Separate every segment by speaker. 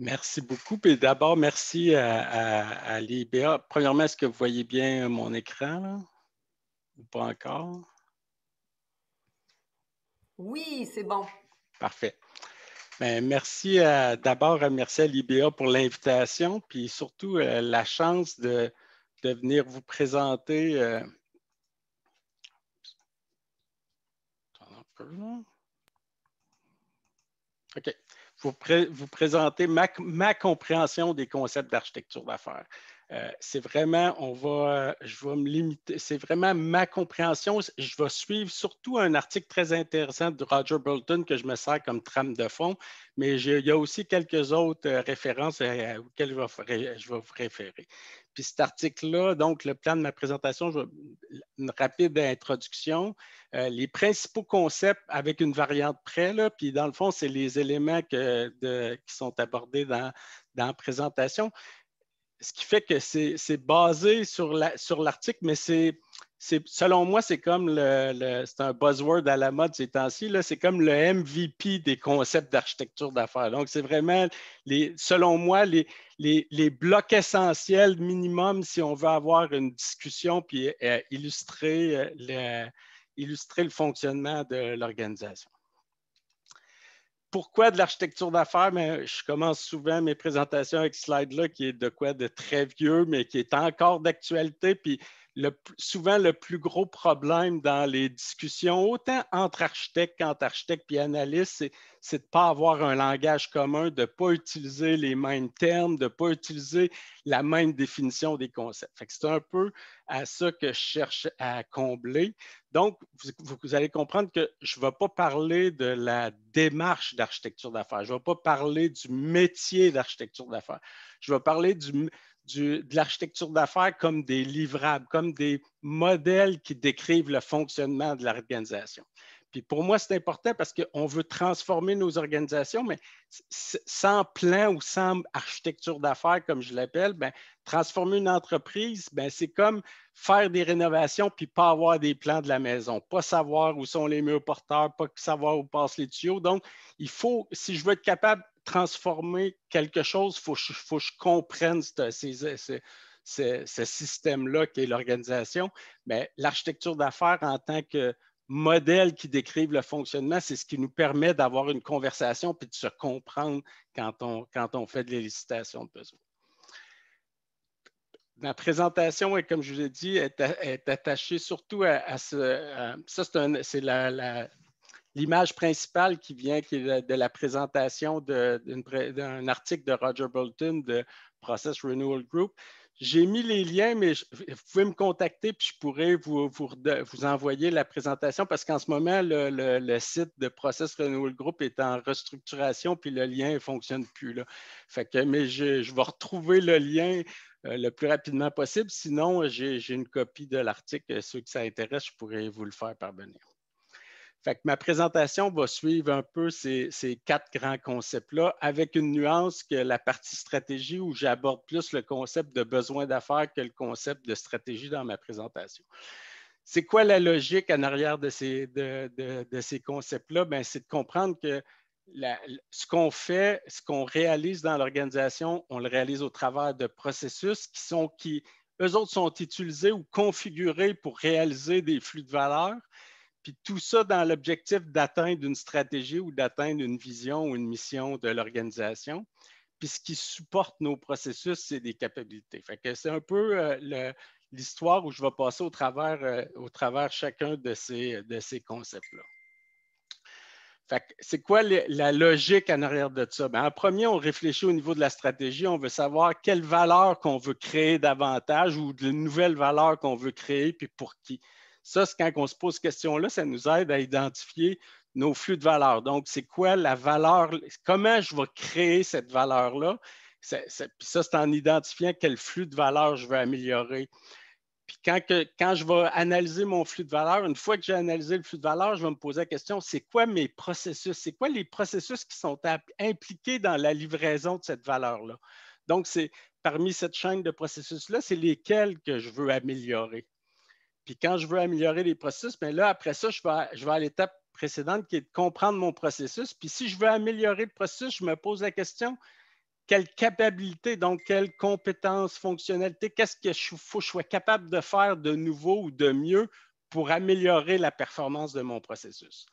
Speaker 1: Merci beaucoup. Et d'abord, merci à, l'IBA. Premièrement, est-ce que vous voyez bien mon écran ou pas encore?
Speaker 2: Oui, c'est bon.
Speaker 1: Parfait. merci d'abord à merci à l'IBA pour l'invitation, puis surtout euh, la chance de, venir vous présenter. Euh, OK vous, vous présenter ma, compréhension des concepts d'architecture d'affaires. Euh, c'est vraiment, on va, je vais me limiter, c'est vraiment ma compréhension. Je vais suivre surtout un article très intéressant de Roger Bolton que je me sers comme trame de fond, mais il y a aussi quelques autres euh, références euh, auxquelles je vais, vous référer. Puis cet article-là, donc le plan de ma présentation, une rapide introduction, les principaux concepts avec une variante près, là, puis dans le fond, c'est les éléments qui sont abordés dans, dans la présentation ce qui fait que c'est basé sur l'article, mais selon moi, c'est comme le, c'est un buzzword à la mode ces temps-ci, c'est comme le MVP des concepts d'architecture d'affaires. Donc, c'est vraiment, selon moi, les, blocs essentiels minimum si on veut avoir une discussion puis euh, euh, illustrer le fonctionnement de l'organisation pourquoi de l'architecture d'affaires? Mais je commence souvent mes présentations avec ce slide-là qui est de quoi de très vieux, mais qui est encore d'actualité. Puis souvent le plus gros problème dans les discussions, autant entre architectes qu'entre architectes et analystes, c'est de ne pas avoir un langage commun, de ne pas utiliser les mêmes termes, de ne pas utiliser la même définition des concepts. C'est un peu à ça que je cherche à combler. Donc, vous, vous allez comprendre que je ne vais pas parler de la démarche d'architecture d'affaires, je ne vais pas parler du métier d'architecture d'affaires, je vais parler du, de l'architecture d'affaires comme des livrables, comme des modèles qui décrivent le fonctionnement de l'organisation. Puis pour moi, c'est important parce qu'on veut transformer nos organisations, mais sans plan ou sans architecture d'affaires, comme je l'appelle, ben, transformer une entreprise, ben, c'est comme faire des rénovations puis pas avoir des plans de la maison, pas savoir où sont les murs porteurs, pas savoir où passent les tuyaux. Donc, il faut, si je veux être capable transformer quelque chose, il faut, que je comprenne ce, système-là qui est l'organisation. Mais l'architecture d'affaires en tant que modèle qui décrive le fonctionnement, c'est ce qui nous permet d'avoir une conversation puis de se comprendre quand on, quand on fait de l'élicitation de besoins. Ma présentation, comme je vous ai dit, est, attachée surtout à, ce... ça, c'est la l'image principale qui vient de la présentation d'un article de Roger Bolton de Process Renewal Group. J'ai mis les liens, mais vous pouvez me contacter puis je pourrais vous, envoyer la présentation parce qu'en ce moment, le, site de Process Renewal Group est en restructuration puis le lien ne fonctionne plus. Là. mais je, vais retrouver le lien euh, le plus rapidement possible. Sinon, j'ai une copie de l'article. Ceux qui ça intéresse, je pourrais vous le faire parvenir ma présentation va suivre un peu ces, quatre grands concepts-là, avec une nuance que la partie stratégie où j'aborde plus le concept de besoin d'affaires que le concept de stratégie dans ma présentation. C'est quoi la logique en arrière de ces, concepts-là? Ben, c'est de comprendre que ce qu'on fait, ce qu'on réalise dans l'organisation, on le réalise au travers de processus qui sont qui, eux autres sont utilisés ou configurés pour réaliser des flux de valeur tout ça dans l'objectif d'atteindre une stratégie ou d'atteindre une vision ou une mission de l'organisation. Puis ce qui supporte nos processus, c'est des capacités. c'est un peu euh, l'histoire où je vais passer au travers, euh, chacun de ces, de concepts-là. C'est quoi la logique en arrière de ça? Ben, en premier, on réfléchit au niveau de la stratégie. On veut savoir quelle valeur qu'on veut créer davantage ou de nouvelles valeurs qu'on veut créer, puis pour qui. Ça, quand on se pose cette question-là, ça nous aide à identifier nos flux de valeur. Donc, c'est quoi la valeur, comment je vais créer cette valeur-là? puis ça, c'est en identifiant quel flux de valeur je veux améliorer. Puis quand, quand je vais analyser mon flux de valeur, une fois que j'ai analysé le flux de valeur, je vais me poser la question, c'est quoi mes processus? C'est quoi les processus qui sont impliqués dans la livraison de cette valeur-là? Donc, c'est parmi cette chaîne de processus-là, c'est lesquels que je veux améliorer. Puis quand je veux améliorer les processus, mais ben là, après ça, je vais à, l'étape précédente qui est de comprendre mon processus. Puis si je veux améliorer le processus, je me pose la question quelle capacité, donc quelle compétence, fonctionnalité, qu'est-ce que je, faut je sois capable de faire de nouveau ou de mieux pour améliorer la performance de mon processus.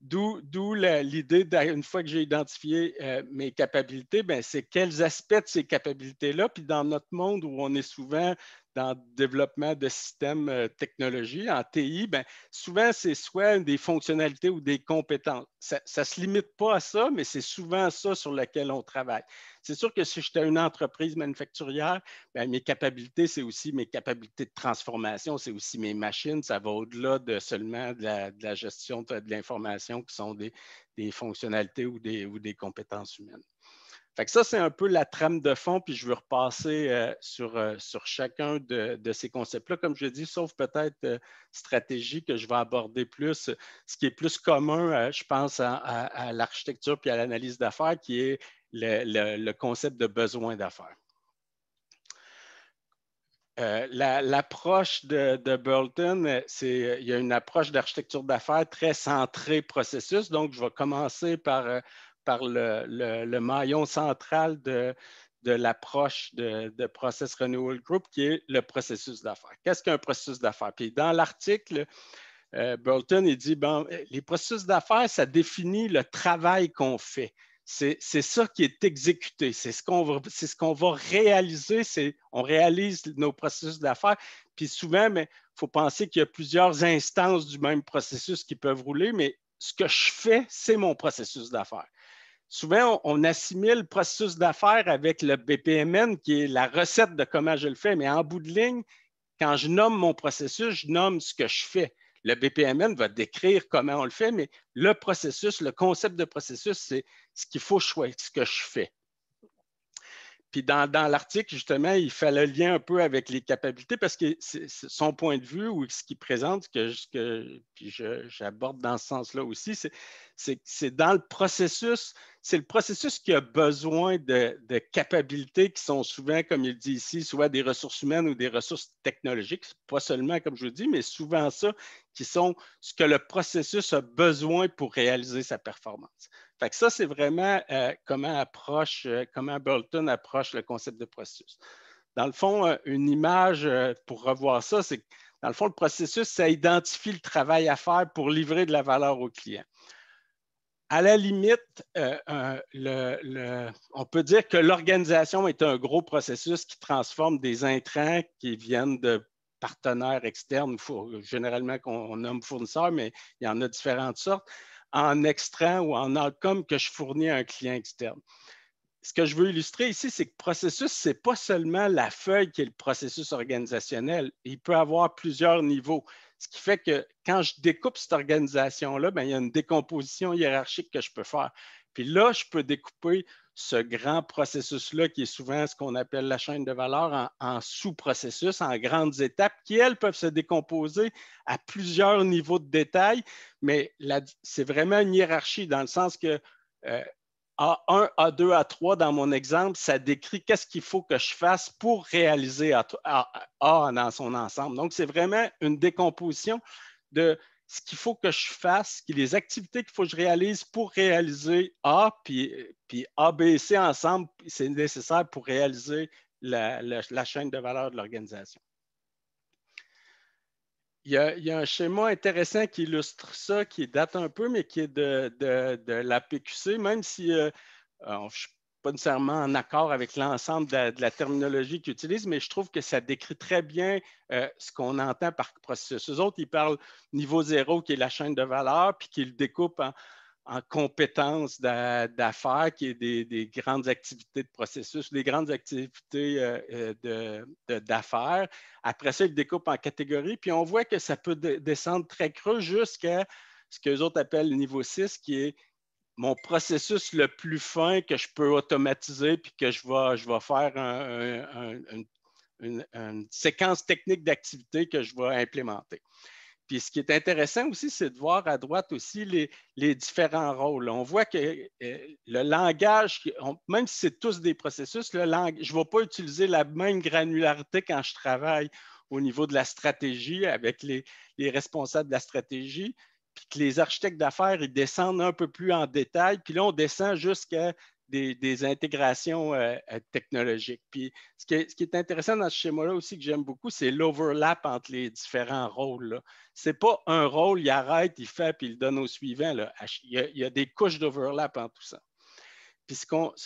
Speaker 1: D'où l'idée, une fois que j'ai identifié euh, mes capacités, ben, c'est quels aspects de ces capacités-là. Puis dans notre monde où on est souvent dans le développement de systèmes euh, technologiques, en TI, ben, souvent, c'est soit des fonctionnalités ou des compétences. Ça ne se limite pas à ça, mais c'est souvent ça sur lequel on travaille. C'est sûr que si j'étais une entreprise manufacturière, ben, mes capacités, c'est aussi mes capacités de transformation, c'est aussi mes machines, ça va au-delà de seulement de la, gestion de, l'information qui sont des, fonctionnalités ou des compétences humaines ça, c'est un peu la trame de fond, puis je veux repasser euh, euh, sur, chacun de, ces concepts-là, comme je l'ai dit, sauf peut-être euh, stratégie que je vais aborder plus, ce qui est plus commun, je pense, à, l'architecture puis à l'analyse d'affaires, qui est le, concept de besoin d'affaires. L'approche de, de, Burlton, c'est il y a une approche d'architecture d'affaires très centrée processus. Donc, je vais commencer par par le, maillon central de, l'approche de, Process Renewal Group, qui est le processus d'affaires. Qu'est-ce qu'un processus d'affaires? Puis dans l'article, euh, Burton, il dit, que les processus d'affaires, ça définit le travail qu'on fait. C'est ça qui est exécuté, c'est ce qu'on va, réaliser, on réalise nos processus d'affaires. Puis souvent, il faut penser qu'il y a plusieurs instances du même processus qui peuvent rouler, mais ce que je fais, c'est mon processus d'affaires souvent, on, assimile le processus d'affaires avec le BPMN, qui est la recette de comment je le fais, mais en bout de ligne, quand je nomme mon processus, je nomme ce que je fais. Le BPMN va décrire comment on le fait, mais le processus, le concept de processus, c'est ce qu'il faut, choisir, ce que je fais. Puis dans, l'article, justement, il fait le lien un peu avec les capacités parce que son point de vue ou ce qu'il présente, que, puis j'aborde dans ce sens-là aussi, c'est dans le processus, c'est le processus qui a besoin de, de capacités qui sont souvent, comme il dit ici, soit des ressources humaines ou des ressources technologiques, pas seulement comme je vous dis, mais souvent ça, qui sont ce que le processus a besoin pour réaliser sa performance. Fait que ça, c'est vraiment euh, comment approche, euh, comment Burlton approche le concept de processus. Dans le fond, euh, une image pour revoir ça, c'est que dans le fond, le processus, ça identifie le travail à faire pour livrer de la valeur au client. À la limite, on peut dire que l'organisation est un gros processus qui transforme des intrants qui viennent de partenaires externes, généralement qu'on nomme fournisseurs, mais il y en a différentes sortes, en extrait ou en outcome que je fournis à un client externe. Ce que je veux illustrer ici, c'est que le processus, ce n'est pas seulement la feuille qui est le processus organisationnel. Il peut avoir plusieurs niveaux. Ce qui fait que quand je découpe cette organisation-là, ben, il y a une décomposition hiérarchique que je peux faire. Puis là, je peux découper ce grand processus-là qui est souvent ce qu'on appelle la chaîne de valeur en, sous-processus, en grandes étapes, qui, elles, peuvent se décomposer à plusieurs niveaux de détail, mais c'est vraiment une hiérarchie dans le sens que A1, A2, A3, dans mon exemple, ça décrit qu'est-ce qu'il faut que je fasse pour réaliser A dans son ensemble. Donc, c'est vraiment une décomposition de ce qu'il faut que je fasse, les activités qu'il faut que je réalise pour réaliser A, puis, A, B et C ensemble, c'est nécessaire pour réaliser la, chaîne de valeur de l'organisation. Il y, a, un schéma intéressant qui illustre ça, qui date un peu, mais qui est de, la PQC, même si euh, euh, nécessairement en accord avec l'ensemble de, la terminologie qu'ils utilisent, mais je trouve que ça décrit très bien euh, ce qu'on entend par processus. Eux autres, ils parlent niveau zéro, qui est la chaîne de valeur, puis qu'ils découpent en, compétences d'affaires, qui est des, grandes activités de processus, des grandes activités euh, euh, d'affaires. Après ça, ils le découpent en catégories, puis on voit que ça peut descendre très creux jusqu'à ce qu'eux autres appellent le niveau 6, qui est mon processus le plus fin que je peux automatiser puis que je vais, je vais faire une, séquence technique d'activité que je vais implémenter. Puis ce qui est intéressant aussi, c'est de voir à droite aussi les, différents rôles. On voit que eh, le langage, même si c'est tous des processus, je ne vais pas utiliser la même granularité quand je travaille au niveau de la stratégie avec les responsables de la stratégie puis que les architectes d'affaires, ils descendent un peu plus en détail, puis là, on descend jusqu'à des, intégrations euh, euh, technologiques. Puis ce qui, est, intéressant dans ce schéma-là aussi que j'aime beaucoup, c'est l'overlap entre les différents rôles. Ce n'est pas un rôle, il arrête, il fait, puis il donne au suivant. Il, y a, des couches d'overlap en tout ça. Puis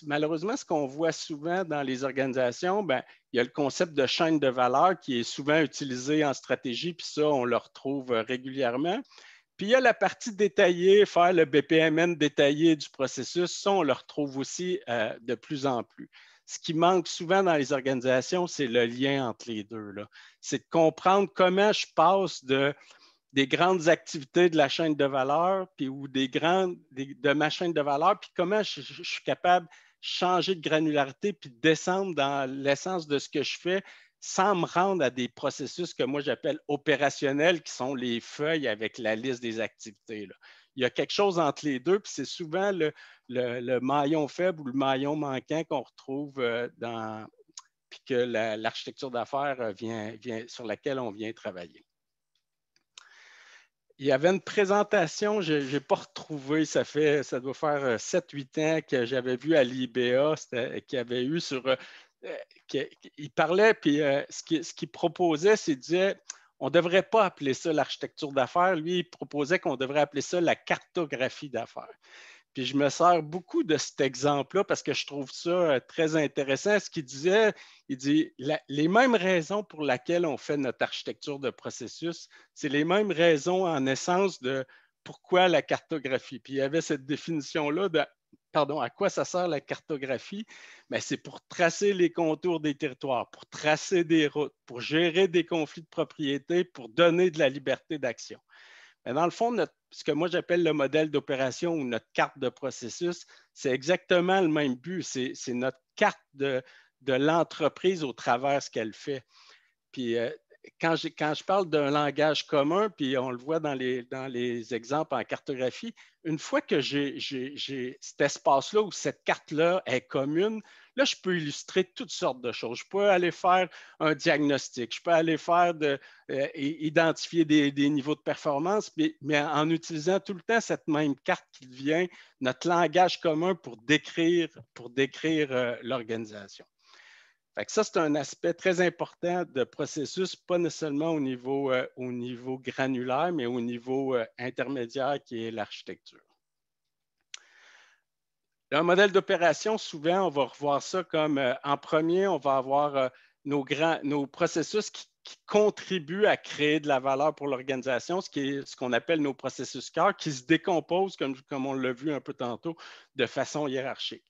Speaker 1: malheureusement, ce qu'on voit souvent dans les organisations, ben, il y a le concept de chaîne de valeur qui est souvent utilisé en stratégie, puis ça, on le retrouve euh, régulièrement. Puis il y a la partie détaillée, faire le BPMN détaillé du processus, ça, on le retrouve aussi euh, de plus en plus. Ce qui manque souvent dans les organisations, c'est le lien entre les deux. C'est de comprendre comment je passe des grandes activités de la chaîne de valeur ou des grandes, de ma chaîne de valeur, puis comment je, suis capable de changer de granularité puis de descendre dans l'essence de ce que je fais sans me rendre à des processus que moi j'appelle opérationnels, qui sont les feuilles avec la liste des activités. Il y a quelque chose entre les deux, puis c'est souvent le, maillon faible ou le maillon manquant qu'on retrouve euh, dans, puis que l'architecture d'affaires euh, vient, sur laquelle on vient travailler. Il y avait une présentation, je n'ai pas retrouvé, ça, fait, ça doit faire 7-8 euh, ans que j'avais vu à l'IBA, qui avait eu sur euh, il parlait, puis euh, ce qu'il proposait, c'est disait on ne devrait pas appeler ça l'architecture d'affaires. Lui, il proposait qu'on devrait appeler ça la cartographie d'affaires. Puis je me sers beaucoup de cet exemple-là parce que je trouve ça euh, très intéressant. Ce qu'il disait, il dit les mêmes raisons pour lesquelles on fait notre architecture de processus, c'est les mêmes raisons en essence de pourquoi la cartographie. Puis il y avait cette définition-là de pardon, à quoi ça sert la cartographie? Mais ben, c'est pour tracer les contours des territoires, pour tracer des routes, pour gérer des conflits de propriété, pour donner de la liberté d'action. Mais ben, dans le fond, ce que moi j'appelle le modèle d'opération ou notre carte de processus, c'est exactement le même but. C'est notre carte de, l'entreprise au travers ce qu'elle fait. Puis euh, quand, je parle d'un langage commun, puis on le voit dans les, exemples en cartographie, une fois que j'ai cet espace-là ou cette carte-là est commune, là, je peux illustrer toutes sortes de choses. Je peux aller faire un diagnostic, je peux aller faire de, euh, identifier des, niveaux de performance, mais, en utilisant tout le temps cette même carte qui devient notre langage commun pour décrire, pour décrire euh, l'organisation ça, c'est un aspect très important de processus, pas seulement au niveau, euh, au niveau granulaire, mais au niveau euh, intermédiaire qui est l'architecture. Un modèle d'opération, souvent, on va revoir ça comme euh, en premier, on va avoir nos, processus qui, contribuent à créer de la valeur pour l'organisation, ce qu'on appelle nos processus cœur, qui se décomposent, comme on l'a vu un peu tantôt, de façon hiérarchique.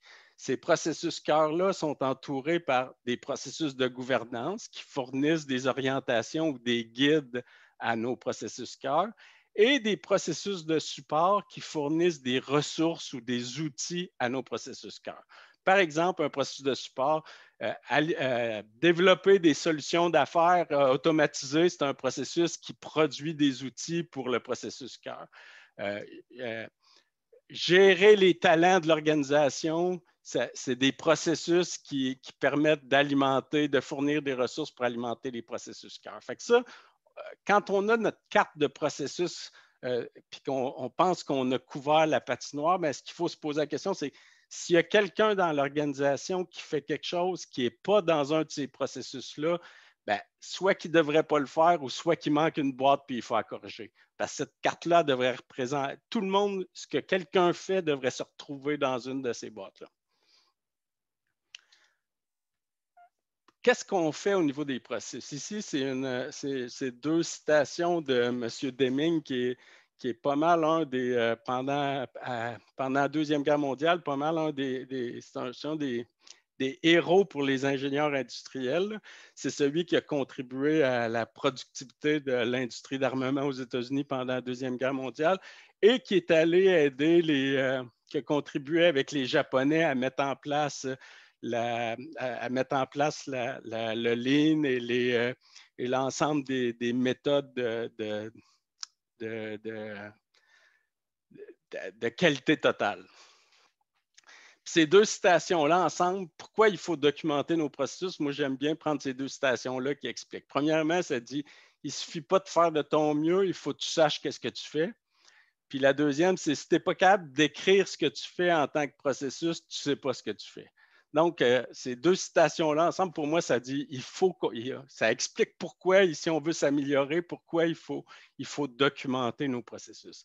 Speaker 1: Ces processus cœur-là sont entourés par des processus de gouvernance qui fournissent des orientations ou des guides à nos processus cœur et des processus de support qui fournissent des ressources ou des outils à nos processus cœur. Par exemple, un processus de support, euh, euh, développer des solutions d'affaires euh, automatisées, c'est un processus qui produit des outils pour le processus cœur gérer les talents de l'organisation, c'est des processus qui, permettent d'alimenter, de fournir des ressources pour alimenter les processus cœur. Fait ça, euh, quand on a notre carte de processus, et euh, puis qu'on pense qu'on a couvert la patinoire, mais ben, ce qu'il faut se poser la question, c'est s'il y a quelqu'un dans l'organisation qui fait quelque chose qui n'est pas dans un de ces processus-là, ben, soit qu'il ne devrait pas le faire ou soit qu'il manque une boîte puis il faut la corriger. Parce que cette carte-là devrait représenter tout le monde, ce que quelqu'un fait devrait se retrouver dans une de ces boîtes-là. Qu'est-ce qu'on fait au niveau des processus? Ici, c'est deux citations de M. Deming qui est, pas mal un des, euh, pendant, la Deuxième Guerre mondiale, pas mal un des, des, des des héros pour les ingénieurs industriels. C'est celui qui a contribué à la productivité de l'industrie d'armement aux États-Unis pendant la Deuxième Guerre mondiale et qui est allé aider les. Euh, qui a contribué avec les Japonais à mettre en place. La, à, mettre en place le lean et, euh, l'ensemble des, méthodes de qualité totale ces deux citations-là ensemble, pourquoi il faut documenter nos processus, moi j'aime bien prendre ces deux citations-là qui expliquent. Premièrement, ça dit il ne suffit pas de faire de ton mieux, il faut que tu saches qu'est-ce que tu fais. Puis la deuxième, c'est si tu n'es pas capable d'écrire ce que tu fais en tant que processus, tu ne sais pas ce que tu fais. Donc, euh, ces deux citations-là ensemble, pour moi, ça dit il faut ça explique pourquoi, si on veut s'améliorer, pourquoi il faut, il faut documenter nos processus.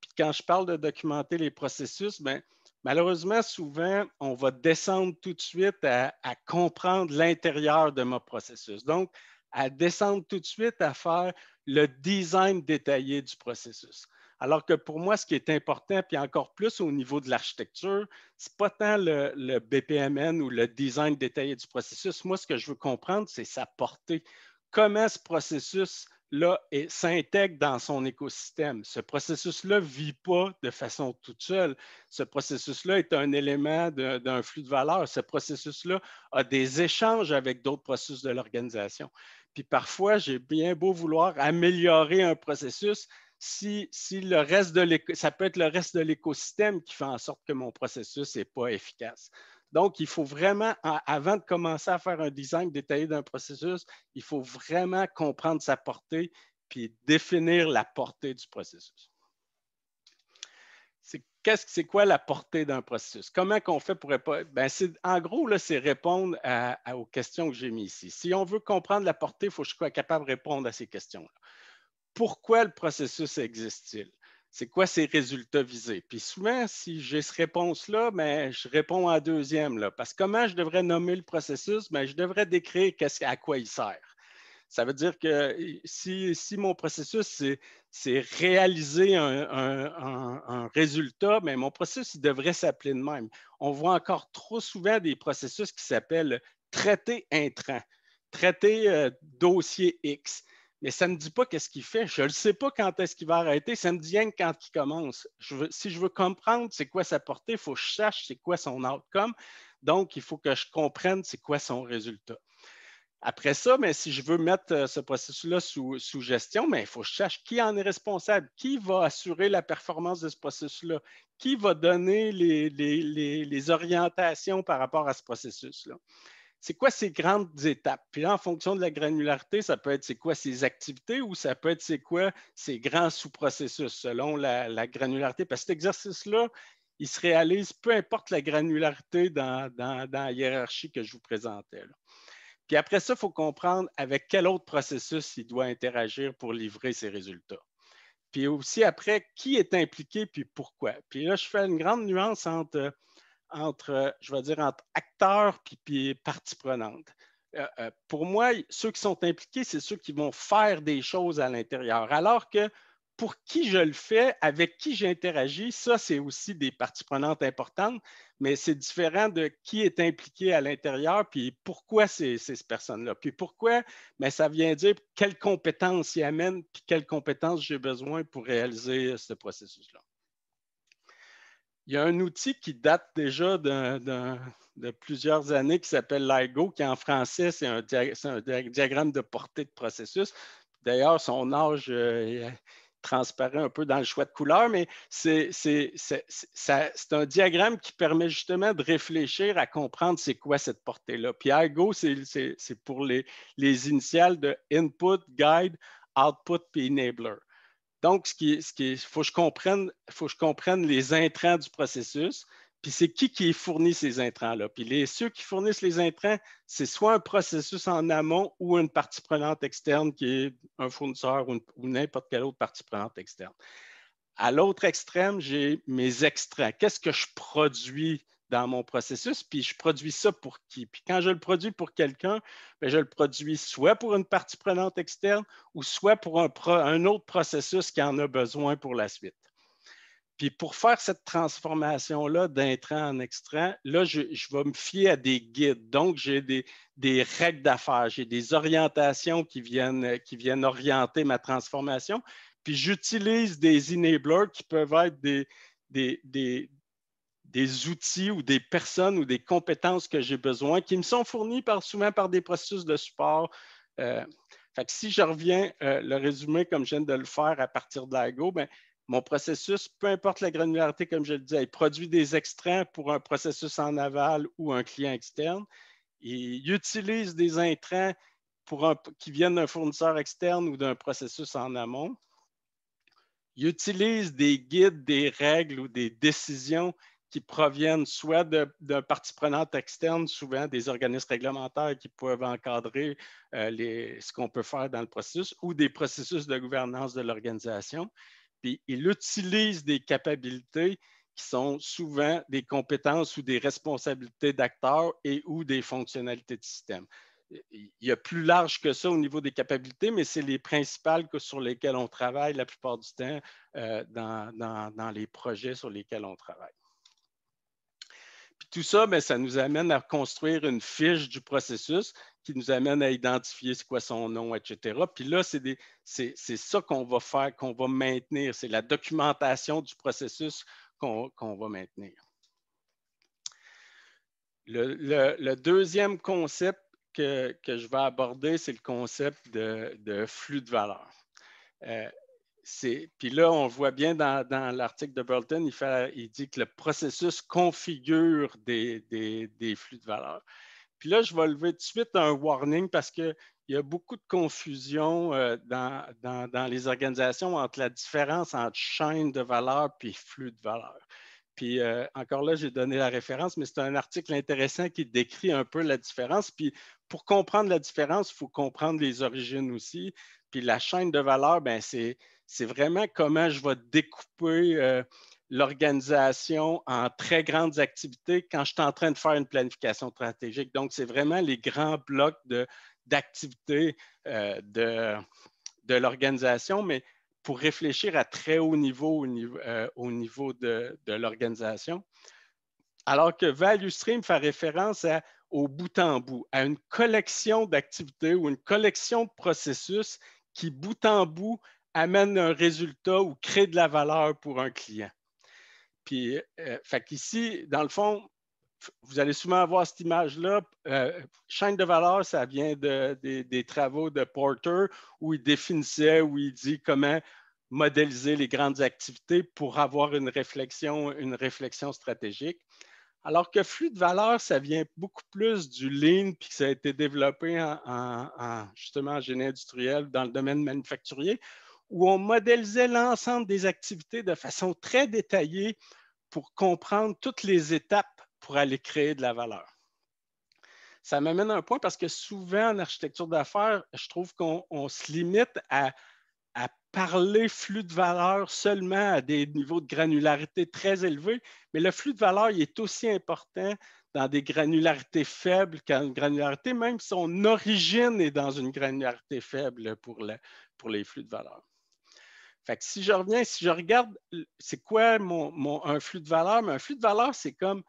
Speaker 1: Puis quand je parle de documenter les processus, bien, Malheureusement, souvent, on va descendre tout de suite à, comprendre l'intérieur de mon processus. Donc, à descendre tout de suite à faire le design détaillé du processus. Alors que pour moi, ce qui est important, puis encore plus au niveau de l'architecture, ce n'est pas tant le, le, BPMN ou le design détaillé du processus. Moi, ce que je veux comprendre, c'est sa portée. Comment ce processus là, s'intègre dans son écosystème. Ce processus-là ne vit pas de façon toute seule. Ce processus-là est un élément d'un flux de valeur. Ce processus-là a des échanges avec d'autres processus de l'organisation. Puis parfois, j'ai bien beau vouloir améliorer un processus, si, le reste de ça peut être le reste de l'écosystème qui fait en sorte que mon processus n'est pas efficace. Donc, il faut vraiment, avant de commencer à faire un design détaillé d'un processus, il faut vraiment comprendre sa portée puis définir la portée du processus. C'est ce quoi la portée d'un processus? Comment qu'on fait pour répondre? Ben en gros, c'est répondre aux questions que j'ai mises ici. Si on veut comprendre la portée, il faut que je sois capable de répondre à ces questions-là. Pourquoi le processus existe-t-il? c'est quoi ces résultats visés? Puis souvent, si j'ai cette réponse-là, mais ben, je réponds à deuxième. Là, parce que comment je devrais nommer le processus? Mais ben, je devrais décrire à quoi il sert. Ça veut dire que si, mon processus, c'est réaliser un, résultat, mais ben, mon processus devrait s'appeler de même. On voit encore trop souvent des processus qui s'appellent traiter train, traiter euh, dossier X mais ça ne me dit pas qu'est-ce qu'il fait. Je ne sais pas quand est-ce qu'il va arrêter. Ça me dit rien quand il commence. si je veux comprendre c'est quoi sa portée, il faut que je sache c'est quoi son outcome. Donc, il faut que je comprenne c'est quoi son résultat. Après ça, mais ben, si je veux mettre euh, ce processus-là sous, gestion, mais ben, il faut que je cherche qui en est responsable, qui va assurer la performance de ce processus-là, qui va donner les orientations par rapport à ce processus-là c'est quoi ces grandes étapes? Puis là, en fonction de la granularité, ça peut être c'est quoi ces activités ou ça peut être c'est quoi ces grands sous-processus selon la, granularité. Parce que cet exercice-là, il se réalise peu importe la granularité dans, la hiérarchie que je vous présentais. Puis après ça, il faut comprendre avec quel autre processus il doit interagir pour livrer ses résultats. Puis aussi après, qui est impliqué puis pourquoi. Puis là, je fais une grande nuance entre euh, entre, euh, je vais dire, entre acteurs et parties prenantes. Euh, euh, pour moi, ceux qui sont impliqués, c'est ceux qui vont faire des choses à l'intérieur. Alors que pour qui je le fais, avec qui j'interagis, ça, c'est aussi des parties prenantes importantes, mais c'est différent de qui est impliqué à l'intérieur, puis pourquoi c'est ces personnes-là. Puis pourquoi, mais ben, ça vient dire quelles compétences il amènent, puis quelles compétences j'ai besoin pour réaliser ce processus-là il y a un outil qui date déjà de, plusieurs années qui s'appelle LIGO, qui en français, c'est un, diagramme de portée de processus. D'ailleurs, son âge euh, transparaît un peu dans le choix de couleur, mais c'est un diagramme qui permet justement de réfléchir à comprendre c'est quoi cette portée-là. Puis l'IGO, c'est pour les, les initiales de Input, Guide, Output puis Enabler. Donc, ce faut que je comprenne, les intrants du processus, puis c'est qui qui fournit ces intrants-là. Puis ceux qui fournissent les intrants, c'est soit un processus en amont ou une partie prenante externe qui est un fournisseur ou, n'importe quelle autre partie prenante externe. À l'autre extrême, j'ai mes extraits. Qu'est-ce que je produis dans mon processus, puis je produis ça pour qui? Puis quand je le produis pour quelqu'un, ben, je le produis soit pour une partie prenante externe ou soit pour un, autre processus qui en a besoin pour la suite. Puis pour faire cette transformation-là d'intrant en extrant, là, je, vais me fier à des guides. Donc, j'ai des, règles d'affaires, j'ai des orientations qui viennent, orienter ma transformation. Puis j'utilise des enablers qui peuvent être des des outils ou des personnes ou des compétences que j'ai besoin qui me sont fournies par, souvent par des processus de support. Euh, si je reviens euh, le résumé comme je viens de le faire à partir de l'AGO, ben, mon processus, peu importe la granularité, comme je le disais, il produit des extraits pour un processus en aval ou un client externe. Il utilise des intrants qui viennent d'un fournisseur externe ou d'un processus en amont. Il utilise des guides, des règles ou des décisions qui proviennent soit d'un parties prenante externe, souvent des organismes réglementaires qui peuvent encadrer euh, ce qu'on peut faire dans le processus, ou des processus de gouvernance de l'organisation. Puis il utilise des capacités qui sont souvent des compétences ou des responsabilités d'acteurs et ou des fonctionnalités de système. Il y a plus large que ça au niveau des capacités, mais c'est les principales que, sur lesquelles on travaille la plupart du temps euh, dans les projets sur lesquels on travaille tout ça, ça nous amène à construire une fiche du processus qui nous amène à identifier c'est quoi son nom, etc. Puis là, c'est ça qu'on va faire, qu'on va maintenir. C'est la documentation du processus qu'on va maintenir. Le, deuxième concept que, je vais aborder, c'est le concept de, flux de valeur. Euh, puis là, on voit bien dans, l'article de Burlton, il, dit que le processus configure des, flux de valeur. Puis là, je vais lever tout de suite un warning parce qu'il y a beaucoup de confusion euh, dans, les organisations entre la différence entre chaîne de valeur puis flux de valeur. Puis euh, encore là, j'ai donné la référence, mais c'est un article intéressant qui décrit un peu la différence. Puis pour comprendre la différence, il faut comprendre les origines aussi. Puis la chaîne de valeur, ben c'est c'est vraiment comment je vais découper euh, l'organisation en très grandes activités quand je suis en train de faire une planification stratégique. Donc, c'est vraiment les grands blocs d'activités euh, de, l'organisation, mais pour réfléchir à très haut niveau au niveau, euh, de, l'organisation. Alors que Value Stream fait référence au bout en bout, à une collection d'activités ou une collection de processus qui, bout en bout, amène un résultat ou crée de la valeur pour un client. Puis, euh, fait ici, dans le fond, vous allez souvent avoir cette image-là. Euh, chaîne de valeur, ça vient des travaux de Porter où il définissait, où il dit comment modéliser les grandes activités pour avoir une réflexion, une réflexion stratégique. Alors que flux de valeur, ça vient beaucoup plus du lean, puis ça a été développé justement en génie industriel dans le domaine manufacturier, où on modélisait l'ensemble des activités de façon très détaillée pour comprendre toutes les étapes pour aller créer de la valeur. Ça m'amène à un point parce que souvent en architecture d'affaires, je trouve qu'on se limite à, parler flux de valeur seulement à des niveaux de granularité très élevés, mais le flux de valeur est aussi important dans des granularités faibles qu'en granularité, même si son origine est dans une granularité faible pour les flux de valeur. Fait si je reviens, si je regarde, euh, c'est quoi mon, un flux de valeur? Mais un flux de valeur, c'est comme,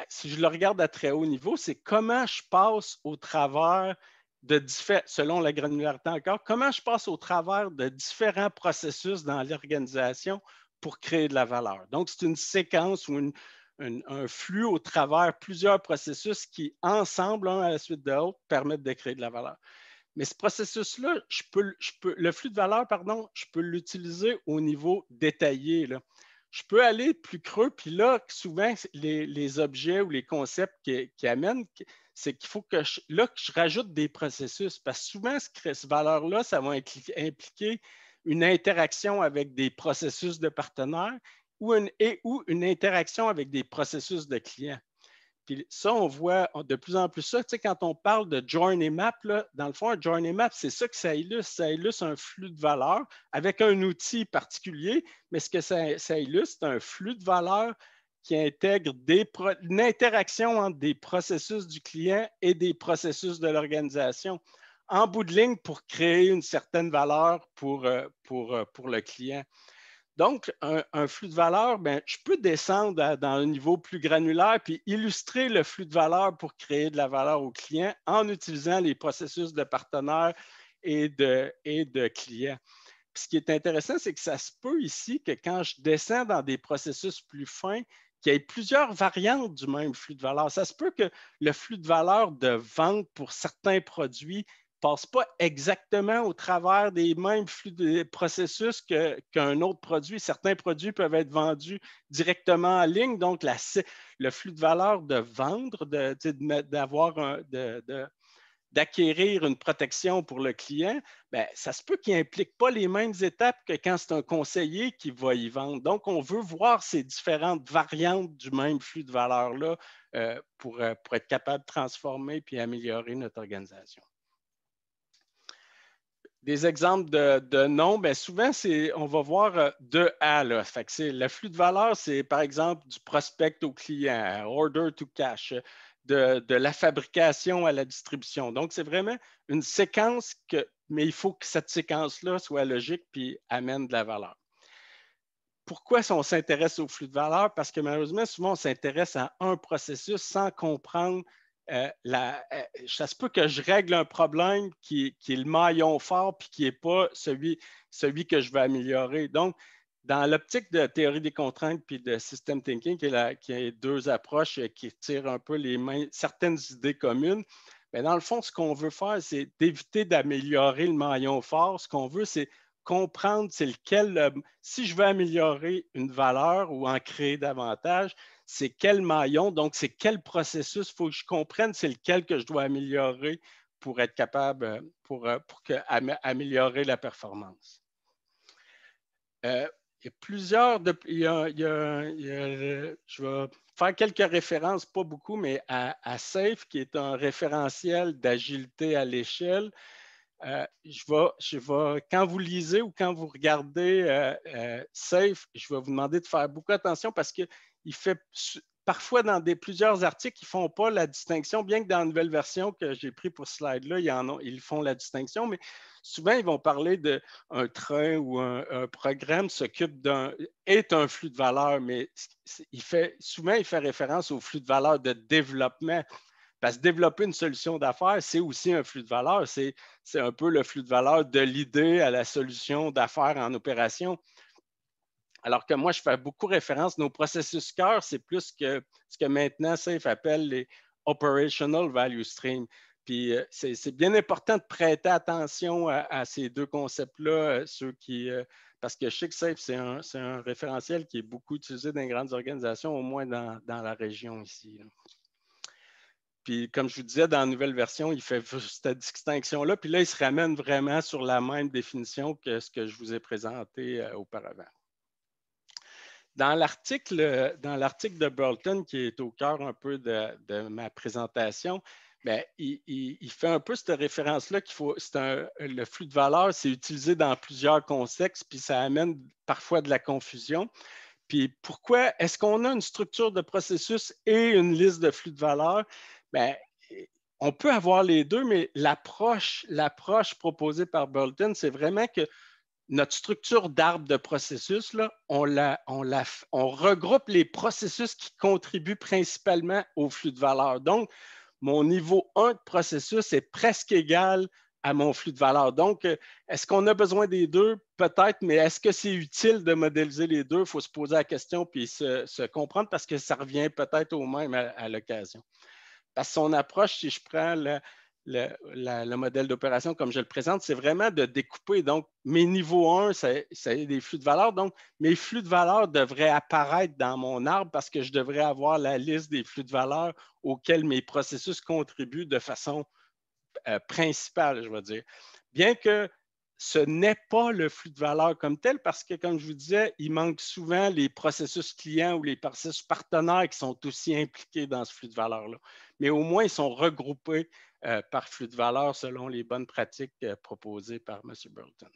Speaker 1: euh, si je le regarde à très haut niveau, c'est comment je passe au travers de selon la granularité encore, comment je passe au travers de différents processus dans l'organisation pour créer de la valeur. Donc, c'est une séquence ou un flux au travers plusieurs processus qui, ensemble, un à la suite de l'autre, permettent de créer de la valeur. Mais ce processus-là, peux, le flux de valeur, pardon, je peux l'utiliser au niveau détaillé. Je peux aller plus creux, puis là, souvent, les, objets ou les concepts qui, amènent, c'est qu'il faut que je, là, je rajoute des processus, parce que souvent, ce, valeur-là, ça va impliquer une interaction avec des processus de partenaires et ou une interaction avec des processus de clients. Puis ça, on voit de plus en plus ça. Tu sais, quand on parle de journey map, dans le fond, un journey map, c'est ça que ça illustre. Ça illustre un flux de valeur avec un outil particulier, mais ce que ça, illustre, c'est un flux de valeur qui intègre des une interaction entre des processus du client et des processus de l'organisation en bout de ligne pour créer une certaine valeur pour, euh, euh, pour le client. Donc, un, flux de valeur, ben, je peux descendre dans un niveau plus granulaire puis illustrer le flux de valeur pour créer de la valeur au client en utilisant les processus de partenaires et de, clients. ce qui est intéressant, c'est que ça se peut ici que quand je descends dans des processus plus fins, qu'il y ait plusieurs variantes du même flux de valeur. Ça se peut que le flux de valeur de vente pour certains produits passe pas exactement au travers des mêmes flux de processus qu'un autre produit. Certains produits peuvent être vendus directement en ligne, donc le flux de valeur de vendre, d'acquérir une protection pour le client, ben, ça se peut qu'il n'implique pas les mêmes étapes que quand c'est un conseiller qui va y vendre. Donc, on veut voir ces différentes variantes du même flux de valeur-là euh, euh, pour, être capable de transformer et améliorer notre organisation des exemples de, de noms, ben, souvent, c'est, on va voir euh, de A ». le flux de valeur, c'est par exemple du prospect au client, euh, order to cash, euh, de, la fabrication à la distribution. Donc, c'est vraiment une séquence, que, mais il faut que cette séquence-là soit logique puis amène de la valeur. Pourquoi on s'intéresse au flux de valeur? Parce que malheureusement, souvent, on s'intéresse à un processus sans comprendre euh, la, euh, ça se peut que je règle un problème qui, est le maillon fort puis qui n'est pas celui, que je veux améliorer. Donc, dans l'optique de théorie des contraintes puis de system thinking, qui est, deux approches euh, qui tirent un peu les mains, certaines idées communes, mais ben, dans le fond, ce qu'on veut faire, c'est d'éviter d'améliorer le maillon fort. Ce qu'on veut, c'est comprendre si je veux améliorer une valeur ou en créer davantage, c'est quel maillon, donc c'est quel processus, il faut que je comprenne c'est lequel que je dois améliorer pour être capable, euh, pour, euh, améliorer la performance. Euh, il y a plusieurs, il y a, je vais faire quelques références, pas beaucoup, mais à, SAFE, qui est un référentiel d'agilité à l'échelle. je vais, quand vous lisez ou quand vous regardez SAFE, je vais vous demander de faire beaucoup attention parce que il fait parfois dans plusieurs articles, ils ne font pas la distinction, bien que dans la nouvelle version que j'ai pris pour ce slide-là, ils, en ils font la distinction, mais souvent, ils vont parler d'un train ou un, programme s'occupe d'un, est un flux de valeur, mais il fait, souvent, il fait référence au flux de valeur de développement. Parce que développer une solution d'affaires, c'est aussi un flux de valeur. C'est un peu le flux de valeur de l'idée à la solution d'affaires en opération. Alors que moi, je fais beaucoup référence, nos processus cœur, c'est plus que ce que maintenant SAFE appelle les operational value stream. Puis euh, c'est bien important de prêter attention à, ces deux concepts-là, euh, ceux qui, euh, parce que que Safe, c'est un, référentiel qui est beaucoup utilisé dans les grandes organisations, au moins dans, la région ici. Puis, comme je vous disais, dans la nouvelle version, il fait cette distinction-là. Puis là, il se ramène vraiment sur la même définition que ce que je vous ai présenté auparavant. Dans l'article, de Burlton, qui est au cœur un peu de, ma présentation, ben, il, fait un peu cette référence-là qu'il faut. C'est un, le flux de valeur, c'est utilisé dans plusieurs contextes, puis ça amène parfois de la confusion. Puis pourquoi est-ce qu'on a une structure de processus et une liste de flux de valeur? Ben, on peut avoir les deux, mais l'approche, proposée par Burton, c'est vraiment que notre structure d'arbre de processus, on, regroupe les processus qui contribuent principalement au flux de valeur. Donc, mon niveau 1 de processus est presque égal à mon flux de valeur. Donc, euh, est-ce qu'on a besoin des deux? Peut-être, mais est-ce que c'est utile de modéliser les deux? Il faut se poser la question puis se, comprendre parce que ça revient peut-être au même à, l'occasion. Parce que son approche, si je prends la, le, modèle d'opération comme je le présente, c'est vraiment de découper. Donc, mes niveaux 1, ça c'est des flux de valeur. Donc, mes flux de valeur devraient apparaître dans mon arbre parce que je devrais avoir la liste des flux de valeur auxquels mes processus contribuent de façon euh, principale, je veux dire. Bien que ce n'est pas le flux de valeur comme tel parce que, comme je vous disais, il manque souvent les processus clients ou les processus partenaires qui sont aussi impliqués dans ce flux de valeur-là. Mais au moins, ils sont regroupés euh, par flux de valeur selon les bonnes pratiques euh, proposées par M. Burton.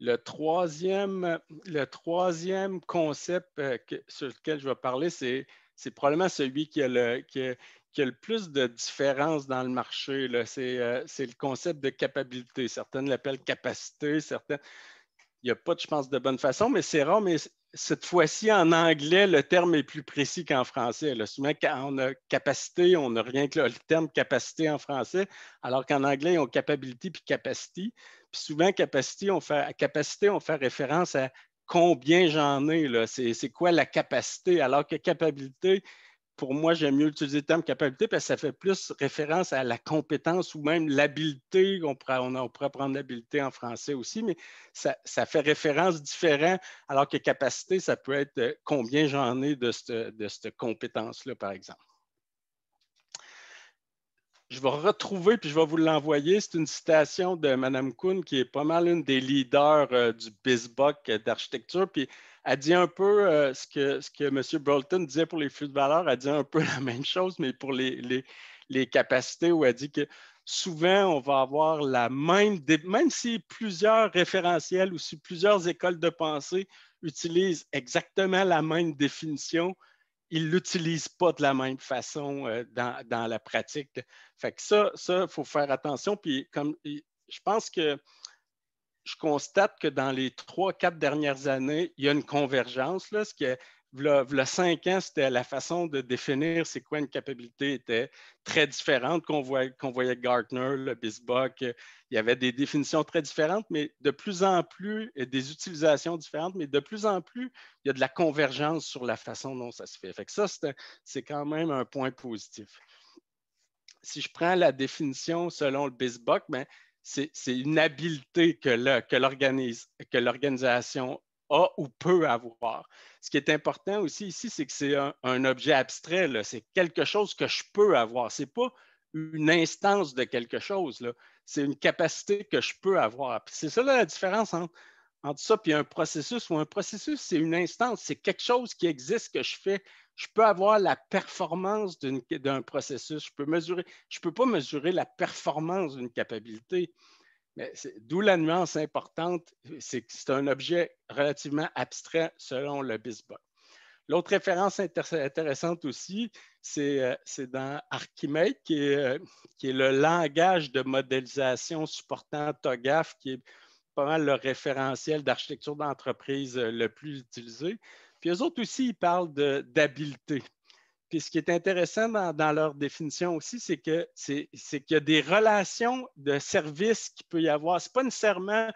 Speaker 1: Le troisième, le concept euh, sur lequel je vais parler, c'est probablement celui qui a, le, plus de différence dans le marché. C'est le concept de capacité. Certaines l'appellent capacité, certaines il n'y a pas, je pense, de bonne façon, mais c'est rare, cette fois-ci, en anglais, le terme est plus précis qu'en français. Souvent, on a capacité, on n'a rien que le terme capacité en français, alors qu'en anglais, on ont capability puis capacity. Puis souvent, capacité, on fait, capacité, on fait référence à combien j'en ai, c'est quoi la capacité, alors que capabilité, pour moi, j'aime mieux utiliser le terme capacité parce que ça fait plus référence à la compétence ou même l'habileté. On pourrait, on, prendre l'habileté en français aussi, mais ça, fait référence différent, alors que capacité, ça peut être euh, combien j'en ai de cette, compétence-là, par exemple. Je vais retrouver, puis je vais vous l'envoyer. C'est une citation de Mme Kuhn, qui est pas mal une des leaders euh, du BISBOC euh, d'architecture. Puis elle dit un peu euh, ce, que, ce que M. Bolton disait pour les flux de valeur, elle dit un peu la même chose, mais pour les, capacités, où elle dit que souvent, on va avoir la même, même si plusieurs référentiels ou si plusieurs écoles de pensée utilisent exactement la même définition, ils ne l'utilisent pas de la même façon euh, dans, la pratique. Fait que ça, il faut faire attention. Puis comme je pense que je constate que dans les trois, quatre dernières années, il y a une convergence. ce qui est, le cinq ans, c'était la façon de définir c'est quoi une capacité était très différente qu'on voyait, Gartner, le Bisbock. Il y avait des définitions très différentes, mais de plus en plus, des utilisations différentes, mais de plus en plus, il y a de la convergence sur la façon dont ça se fait. fait que ça, c'est quand même un point positif. Si je prends la définition selon le Bisbock, ben, c'est une habileté que l'organisation a ou peut avoir. Ce qui est important aussi ici, c'est que c'est un, objet abstrait, c'est quelque chose que je peux avoir. Ce n'est pas une instance de quelque chose, c'est une capacité que je peux avoir. C'est ça la différence entre, ça et un processus, ou un processus, c'est une instance, c'est quelque chose qui existe que je fais je peux avoir la performance d'un processus, je peux mesurer, je ne peux pas mesurer la performance d'une capacité. D'où la nuance importante, c'est que c'est un objet relativement abstrait selon le BISBOC. L'autre référence intéressante aussi, c'est euh, dans Archimate, euh, qui est, le langage de modélisation supportant TOGAF, qui est pas le référentiel d'architecture d'entreprise euh, le plus utilisé. Puis eux autres aussi, ils parlent d'habileté. Puis ce qui est intéressant dans, leur définition aussi, c'est que c'est qu'il y a des relations de service qu'il peut y avoir. Ce n'est pas nécessairement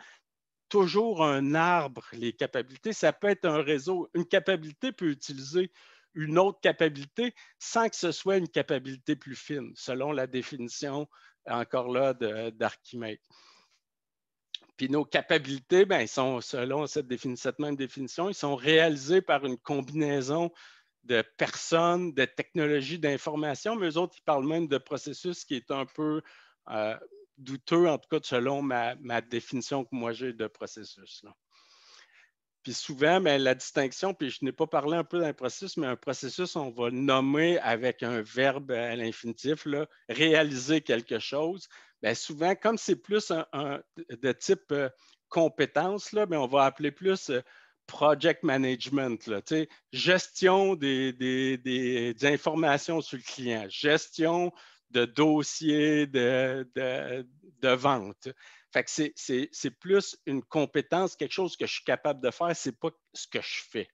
Speaker 1: toujours un arbre, les capacités. Ça peut être un réseau. Une capacité peut utiliser une autre capacité sans que ce soit une capacité plus fine, selon la définition, encore là, d'Archimède. Puis nos capacités, ben, sont, selon cette, cette même définition, ils sont réalisés par une combinaison de personnes, de technologies, d'informations, mais eux autres, ils parlent même de processus qui est un peu euh, douteux, en tout cas selon ma, définition que moi j'ai de processus. Puis souvent, ben, la distinction, puis je n'ai pas parlé un peu d'un processus, mais un processus, on va nommer avec un verbe à l'infinitif, réaliser quelque chose. Ben, souvent, comme c'est plus de type euh, compétence, là, mais ben, on va appeler plus euh, project management, gestion des, informations sur le client, gestion de dossiers de, vente. c'est plus une compétence, quelque chose que je suis capable de faire, ce n'est pas ce que je fais.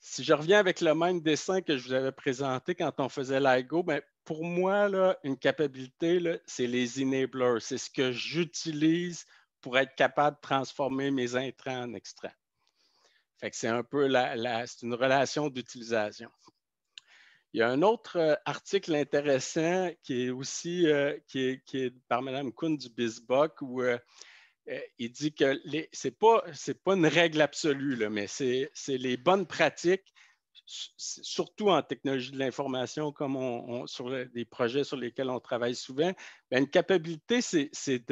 Speaker 1: Si je reviens avec le même dessin que je vous avais présenté quand on faisait l'IGO, ben, pour moi, là, une capacité, c'est les enablers. C'est ce que j'utilise pour être capable de transformer mes intrants en extraits. c'est un peu une relation d'utilisation. Il y a un autre euh, article intéressant qui est aussi euh, qui, est, par Mme Kuhn du BISBOC où euh, il dit que ce n'est pas, une règle absolue, mais c'est les bonnes pratiques surtout en technologie de l'information, comme sur les des projets sur lesquels on travaille souvent, ben, une capacité c'est,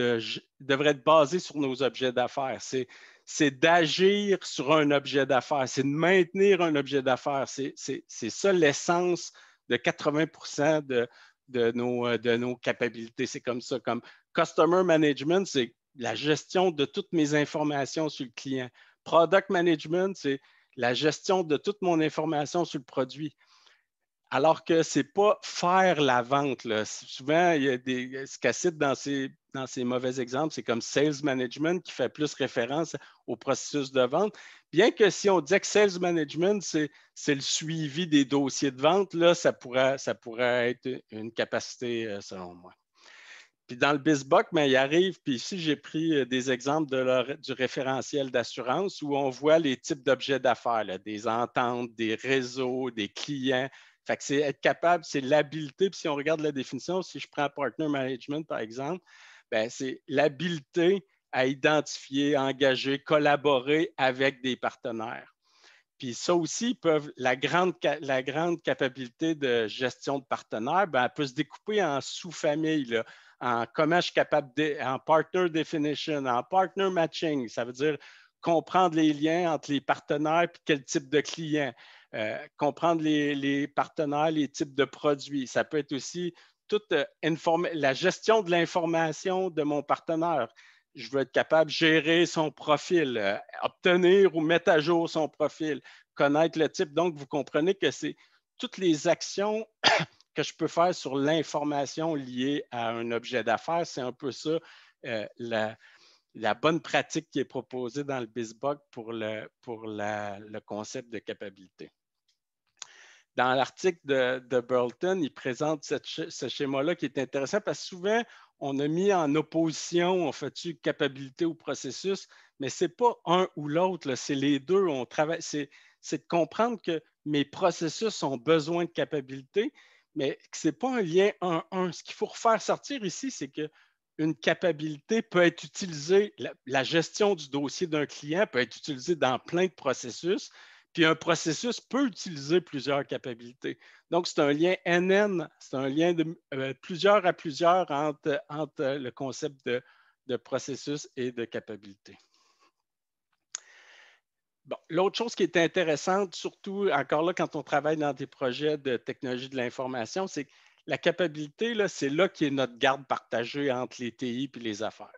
Speaker 1: devrait être basée sur nos objets d'affaires. C'est, d'agir sur un objet d'affaires, c'est de maintenir un objet d'affaires. C'est, ça l'essence de 80 de, nos, de nos capacités. C'est comme ça, comme Customer Management, c'est la gestion de toutes mes informations sur le client. Product Management, c'est la gestion de toute mon information sur le produit. Alors que ce n'est pas faire la vente. Souvent, il y a des, ce qu'elle cite dans ces, dans ces mauvais exemples, c'est comme sales management qui fait plus référence au processus de vente. Bien que si on disait que sales management, c'est le suivi des dossiers de vente, là, ça ça pourrait être une capacité euh, selon moi dans le BISBOC, mais il arrive, puis ici j'ai pris euh, des exemples du référentiel d'assurance où on voit les types d'objets d'affaires, des ententes, des réseaux, des clients. Fait que c'est être capable, c'est l'habileté. Puis si on regarde la définition, si je prends partner management par exemple, ben, c'est l'habileté à identifier, engager, collaborer avec des partenaires. Puis ça aussi, la, grande, la capacité de gestion de partenaires, ben, peut se découper en sous-familles en comment je suis capable, en partner definition, en partner matching, ça veut dire comprendre les liens entre les partenaires et quel type de client, euh, comprendre les, partenaires, les types de produits. Ça peut être aussi toute euh, la gestion de l'information de mon partenaire. Je veux être capable de gérer son profil, euh, obtenir ou mettre à jour son profil, connaître le type. Donc, vous comprenez que c'est toutes les actions que je peux faire sur l'information liée à un objet d'affaires. C'est un peu ça euh, la, bonne pratique qui est proposée dans le BizBox pour le, concept de capabilité. Dans l'article de, de, Burlton, il présente ce schéma-là qui est intéressant parce que souvent, on a mis en opposition, on fait-tu capacité ou processus, mais ce n'est pas un ou l'autre, c'est les deux. On travaille, c'est, de comprendre que mes processus ont besoin de capacité, mais ce n'est pas un lien 1 un. Ce qu'il faut refaire sortir ici, c'est qu'une capacité peut être utilisée, la, gestion du dossier d'un client peut être utilisée dans plein de processus, puis un processus peut utiliser plusieurs capacités. Donc, c'est un lien NN, c'est un lien de euh, plusieurs à plusieurs entre, le concept de, de processus et de capabilité l'autre chose qui est intéressante, surtout encore là quand on travaille dans des projets de technologie de l'information, c'est que la capacité, c'est là, qui est notre garde partagée entre les TI et les affaires.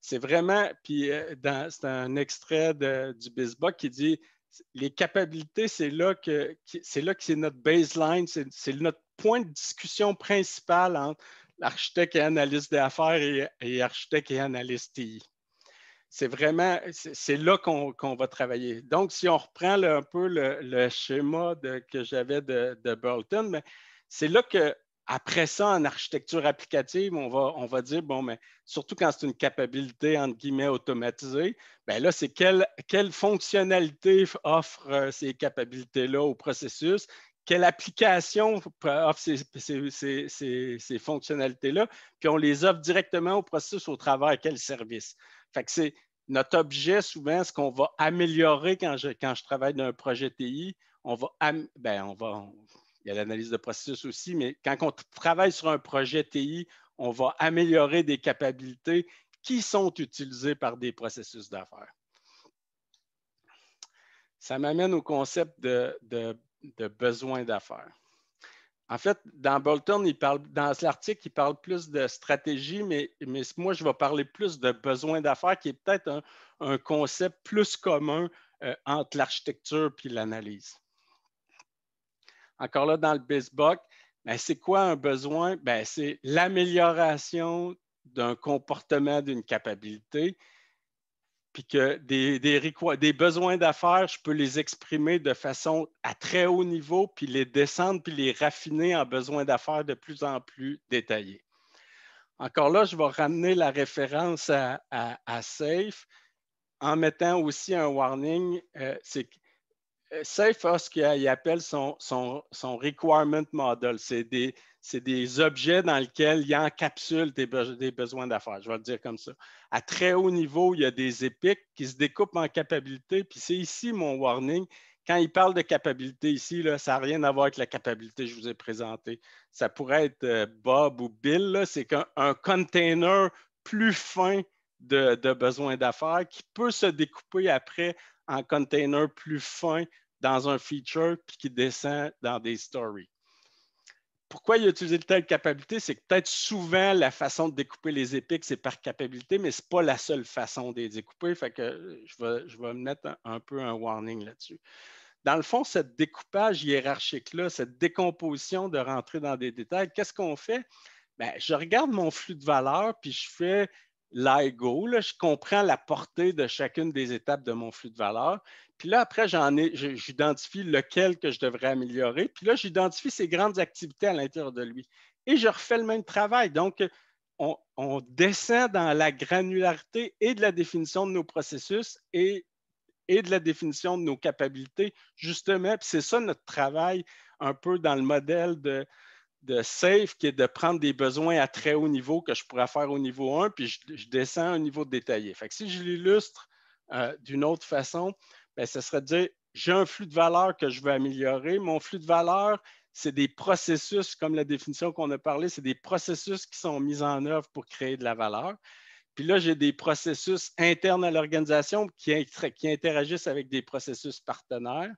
Speaker 1: C'est vraiment, puis euh, c'est un extrait du BISBOC qui dit les capacités, c'est là que c'est notre baseline, c'est notre point de discussion principal entre l'architecte et analyste des affaires et architecte et analyste TI c'est vraiment, c'est là qu'on va travailler. Donc, si on reprend un peu le, schéma que j'avais de, de, c'est là que après ça, en architecture applicative, on va, dire, bon, mais surtout quand c'est une capacité, entre guillemets, automatisée, bien là, c'est quelle, quelle fonctionnalité offre euh, ces capacités-là au processus, quelle application offre ces, ces fonctionnalités-là, puis on les offre directement au processus au travers quel service c'est notre objet, souvent, ce qu'on va améliorer quand je, travaille dans un projet TI, on ben, il y a l'analyse de processus aussi, mais quand on travaille sur un projet TI, on va améliorer des capacités qui sont utilisées par des processus d'affaires. Ça m'amène au concept de besoin d'affaires. En fait, dans Bolton, il parle, dans l'article, il parle plus de stratégie, mais, moi, je vais parler plus de besoin d'affaires, qui est peut-être un, concept plus commun euh, entre l'architecture puis l'analyse. Encore là, dans le BISBOC, ben, c'est quoi un besoin? Ben, c'est l'amélioration d'un comportement, d'une capacité puis que des, besoins d'affaires, je peux les exprimer de façon à très haut niveau, puis les descendre, puis les raffiner en besoins d'affaires de plus en plus détaillés. Encore là, je vais ramener la référence à, SAFE en mettant aussi un warning, euh, c'est euh, safe a ce qu'il appelle son, requirement model. C'est des, objets dans lesquels il encapsule des, besoins d'affaires, je vais le dire comme ça. À très haut niveau, il y a des épiques qui se découpent en capacités. puis c'est ici mon warning. Quand il parle de capabilité ici, ça n'a rien à voir avec la capacité que je vous ai présentée. Ça pourrait être euh, Bob ou Bill, c'est un container plus fin de besoins d'affaires qui peut se découper après en container plus fin dans un feature puis qui descend dans des stories. Pourquoi il a utilisé telle capacité? C'est que peut-être souvent la façon de découper les épics, c'est par capacité, mais ce n'est pas la seule façon de les découper. Fait que je vais, je mettre un, peu un warning là-dessus. Dans le fond, ce découpage hiérarchique-là, cette décomposition de rentrer dans des détails, qu'est-ce qu'on fait? Ben, je regarde mon flux de valeur, puis je fais l'IGO. Je comprends la portée de chacune des étapes de mon flux de valeur. Puis là, après, j'identifie lequel que je devrais améliorer. Puis là, j'identifie ces grandes activités à l'intérieur de lui. Et je refais le même travail. Donc, on, descend dans la granularité et de la définition de nos processus et, et de la définition de nos capacités, justement. Puis c'est ça notre travail un peu dans le modèle de, de safe qui est de prendre des besoins à très haut niveau que je pourrais faire au niveau 1, puis je, descends au niveau détaillé. si je l'illustre euh, d'une autre façon, ben, ce serait de dire j'ai un flux de valeur que je veux améliorer. Mon flux de valeur, c'est des processus, comme la définition qu'on a parlé, c'est des processus qui sont mis en œuvre pour créer de la valeur. Puis là, j'ai des processus internes à l'organisation qui interagissent avec des processus partenaires.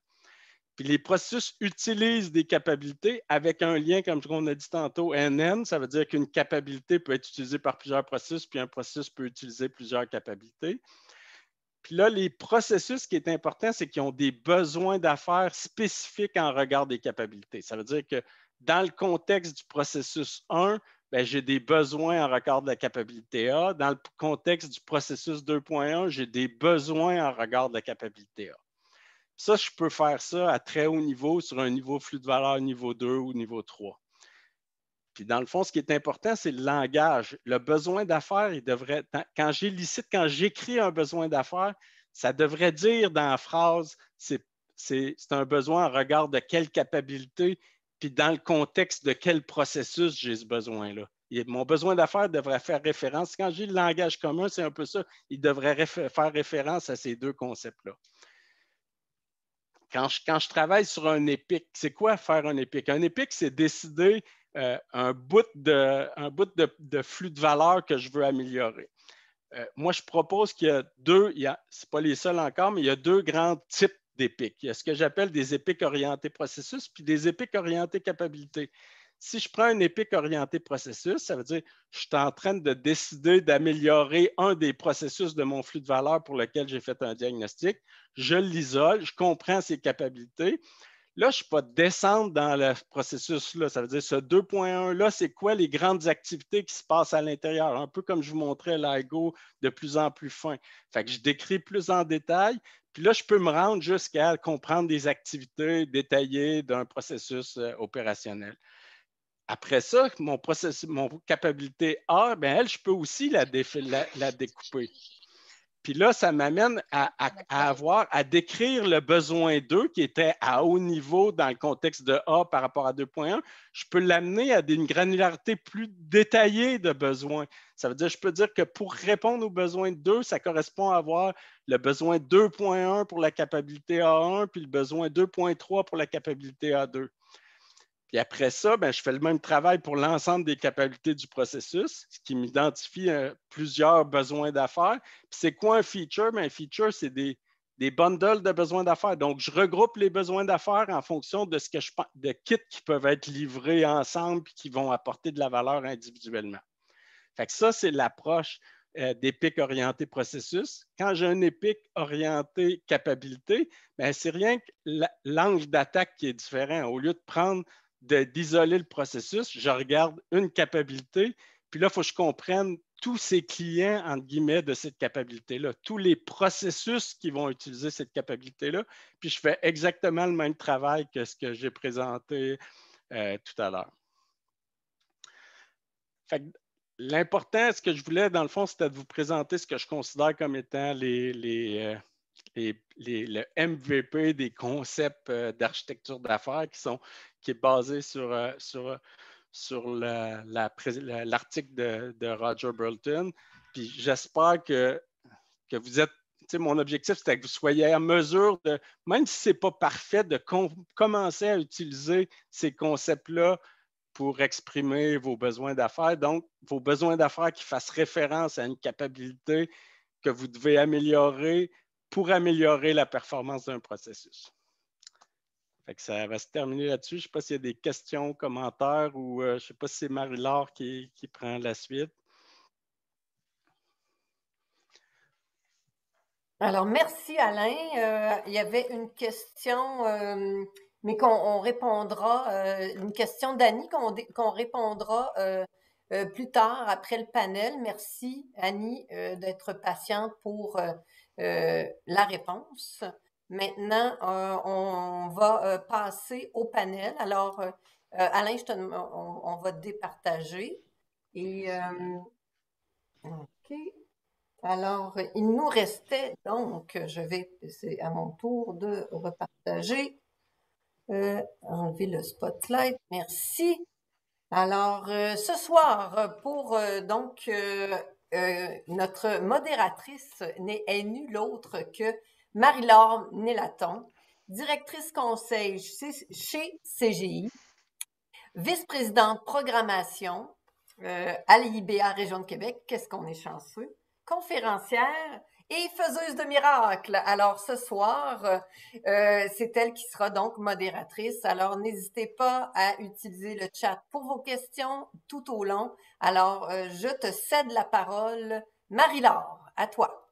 Speaker 1: Puis les processus utilisent des capacités avec un lien, comme on a dit tantôt, NN. Ça veut dire qu'une capacité peut être utilisée par plusieurs processus, puis un processus peut utiliser plusieurs capacités. Puis là, les processus, ce qui est important, c'est qu'ils ont des besoins d'affaires spécifiques en regard des capacités. Ça veut dire que dans le contexte du processus 1, ben, j'ai des besoins en regard de la capacité A. Dans le contexte du processus 2.1, j'ai des besoins en regard de la capacité A. Ça, je peux faire ça à très haut niveau, sur un niveau flux de valeur niveau 2 ou niveau 3. Puis dans le fond, ce qui est important, c'est le langage. Le besoin d'affaires, il devrait, quand j'élicite, quand j'écris un besoin d'affaires, ça devrait dire dans la phrase, c'est un besoin en regard de quelle capacité, puis dans le contexte de quel processus j'ai ce besoin-là. Mon besoin d'affaires devrait faire référence. Quand j'ai le langage commun, c'est un peu ça. Il devrait faire référence à ces deux concepts-là. Quand je, travaille sur un épique, c'est quoi faire un épique? Un épique, c'est décider euh, un bout, de, flux de valeur que je veux améliorer. Euh, moi, je propose qu'il y a deux, ce n'est pas les seuls encore, mais il y a deux grands types d'épiques. Il y a ce que j'appelle des épiques orientées processus puis des épiques orientées capabilité. Si je prends une épique orientée processus, ça veut dire que je suis en train de décider d'améliorer un des processus de mon flux de valeur pour lequel j'ai fait un diagnostic. Je l'isole, je comprends ses capacités. Là, je ne peux pas descendre dans le processus-là. Ça veut dire ce 2.1-là, c'est quoi les grandes activités qui se passent à l'intérieur? Un peu comme je vous montrais l'IGO de plus en plus fin. Fait je décris plus en détail. Puis là, je peux me rendre jusqu'à comprendre des activités détaillées d'un processus euh, opérationnel. Après ça, mon capacité A, ben, elle, je peux aussi la, découper. Puis là, ça m'amène à, avoir, à décrire le besoin 2 qui était à haut niveau dans le contexte de A par rapport à 2.1. Je peux l'amener à une granularité plus détaillée de besoin. Ça veut dire, je peux dire que pour répondre au besoin 2, ça correspond à avoir le besoin 2.1 pour la capacité A1, puis le besoin 2.3 pour la capacité A2. Puis après ça, ben, je fais le même travail pour l'ensemble des capacités du processus, ce qui m'identifie plusieurs besoins d'affaires. Puis c'est quoi un feature? Ben, un feature, c'est des, bundles de besoins d'affaires. Donc, je regroupe les besoins d'affaires en fonction de ce que je de kits qui peuvent être livrés ensemble et qui vont apporter de la valeur individuellement. ça, c'est l'approche euh, d'épique orienté processus. Quand j'ai un épic orienté capabilité, ben, c'est rien que l'angle d'attaque qui est différent. Au lieu de prendre d'isoler le processus, je regarde une capacité, puis là, il faut que je comprenne tous ces clients, entre guillemets, de cette capacité-là, tous les processus qui vont utiliser cette capacité-là, puis je fais exactement le même travail que ce que j'ai présenté euh, tout à l'heure. L'important, ce que je voulais, dans le fond, c'était de vous présenter ce que je considère comme étant les, euh, le MVP des concepts euh, d'architecture d'affaires qui, qui est basé sur, euh, l'article de, Roger Burlton. Puis j'espère que, vous êtes mon objectif, c'était que vous soyez en mesure de, même si ce n'est pas parfait, de commencer à utiliser ces concepts-là pour exprimer vos besoins d'affaires. Donc, vos besoins d'affaires qui fassent référence à une capacité que vous devez améliorer pour améliorer la performance d'un processus. ça va se terminer là-dessus. Je ne sais pas s'il y a des questions, commentaires ou euh, je ne sais pas si c'est Marie-Laure qui, prend la suite.
Speaker 2: Alors, merci Alain. Euh, il y avait une question, euh, mais qu'on répondra, une question d'Annie qu'on répondra plus tard après le panel. Merci Annie d'être patiente pour euh, la réponse. Maintenant, euh, on va euh, passer au panel. Alors, Alain, on, va départager. Et, OK. Alors, il nous restait donc, je vais, c'est à mon tour de repartager, enlever le spotlight. Merci. Alors, ce soir, pour donc euh, notre modératrice n'est, est nulle autre que Marie-Laure Nélaton, directrice conseil chez CGI, vice-présidente programmation euh, à l'IBA Région de Québec, qu'est-ce qu'on est chanceux, conférencière et faiseuse de miracles. Alors ce soir, euh, c'est elle qui sera donc modératrice. Alors n'hésitez pas à utiliser le chat pour vos questions tout au long. Alors euh, je te cède la parole, Marie-Laure, à toi.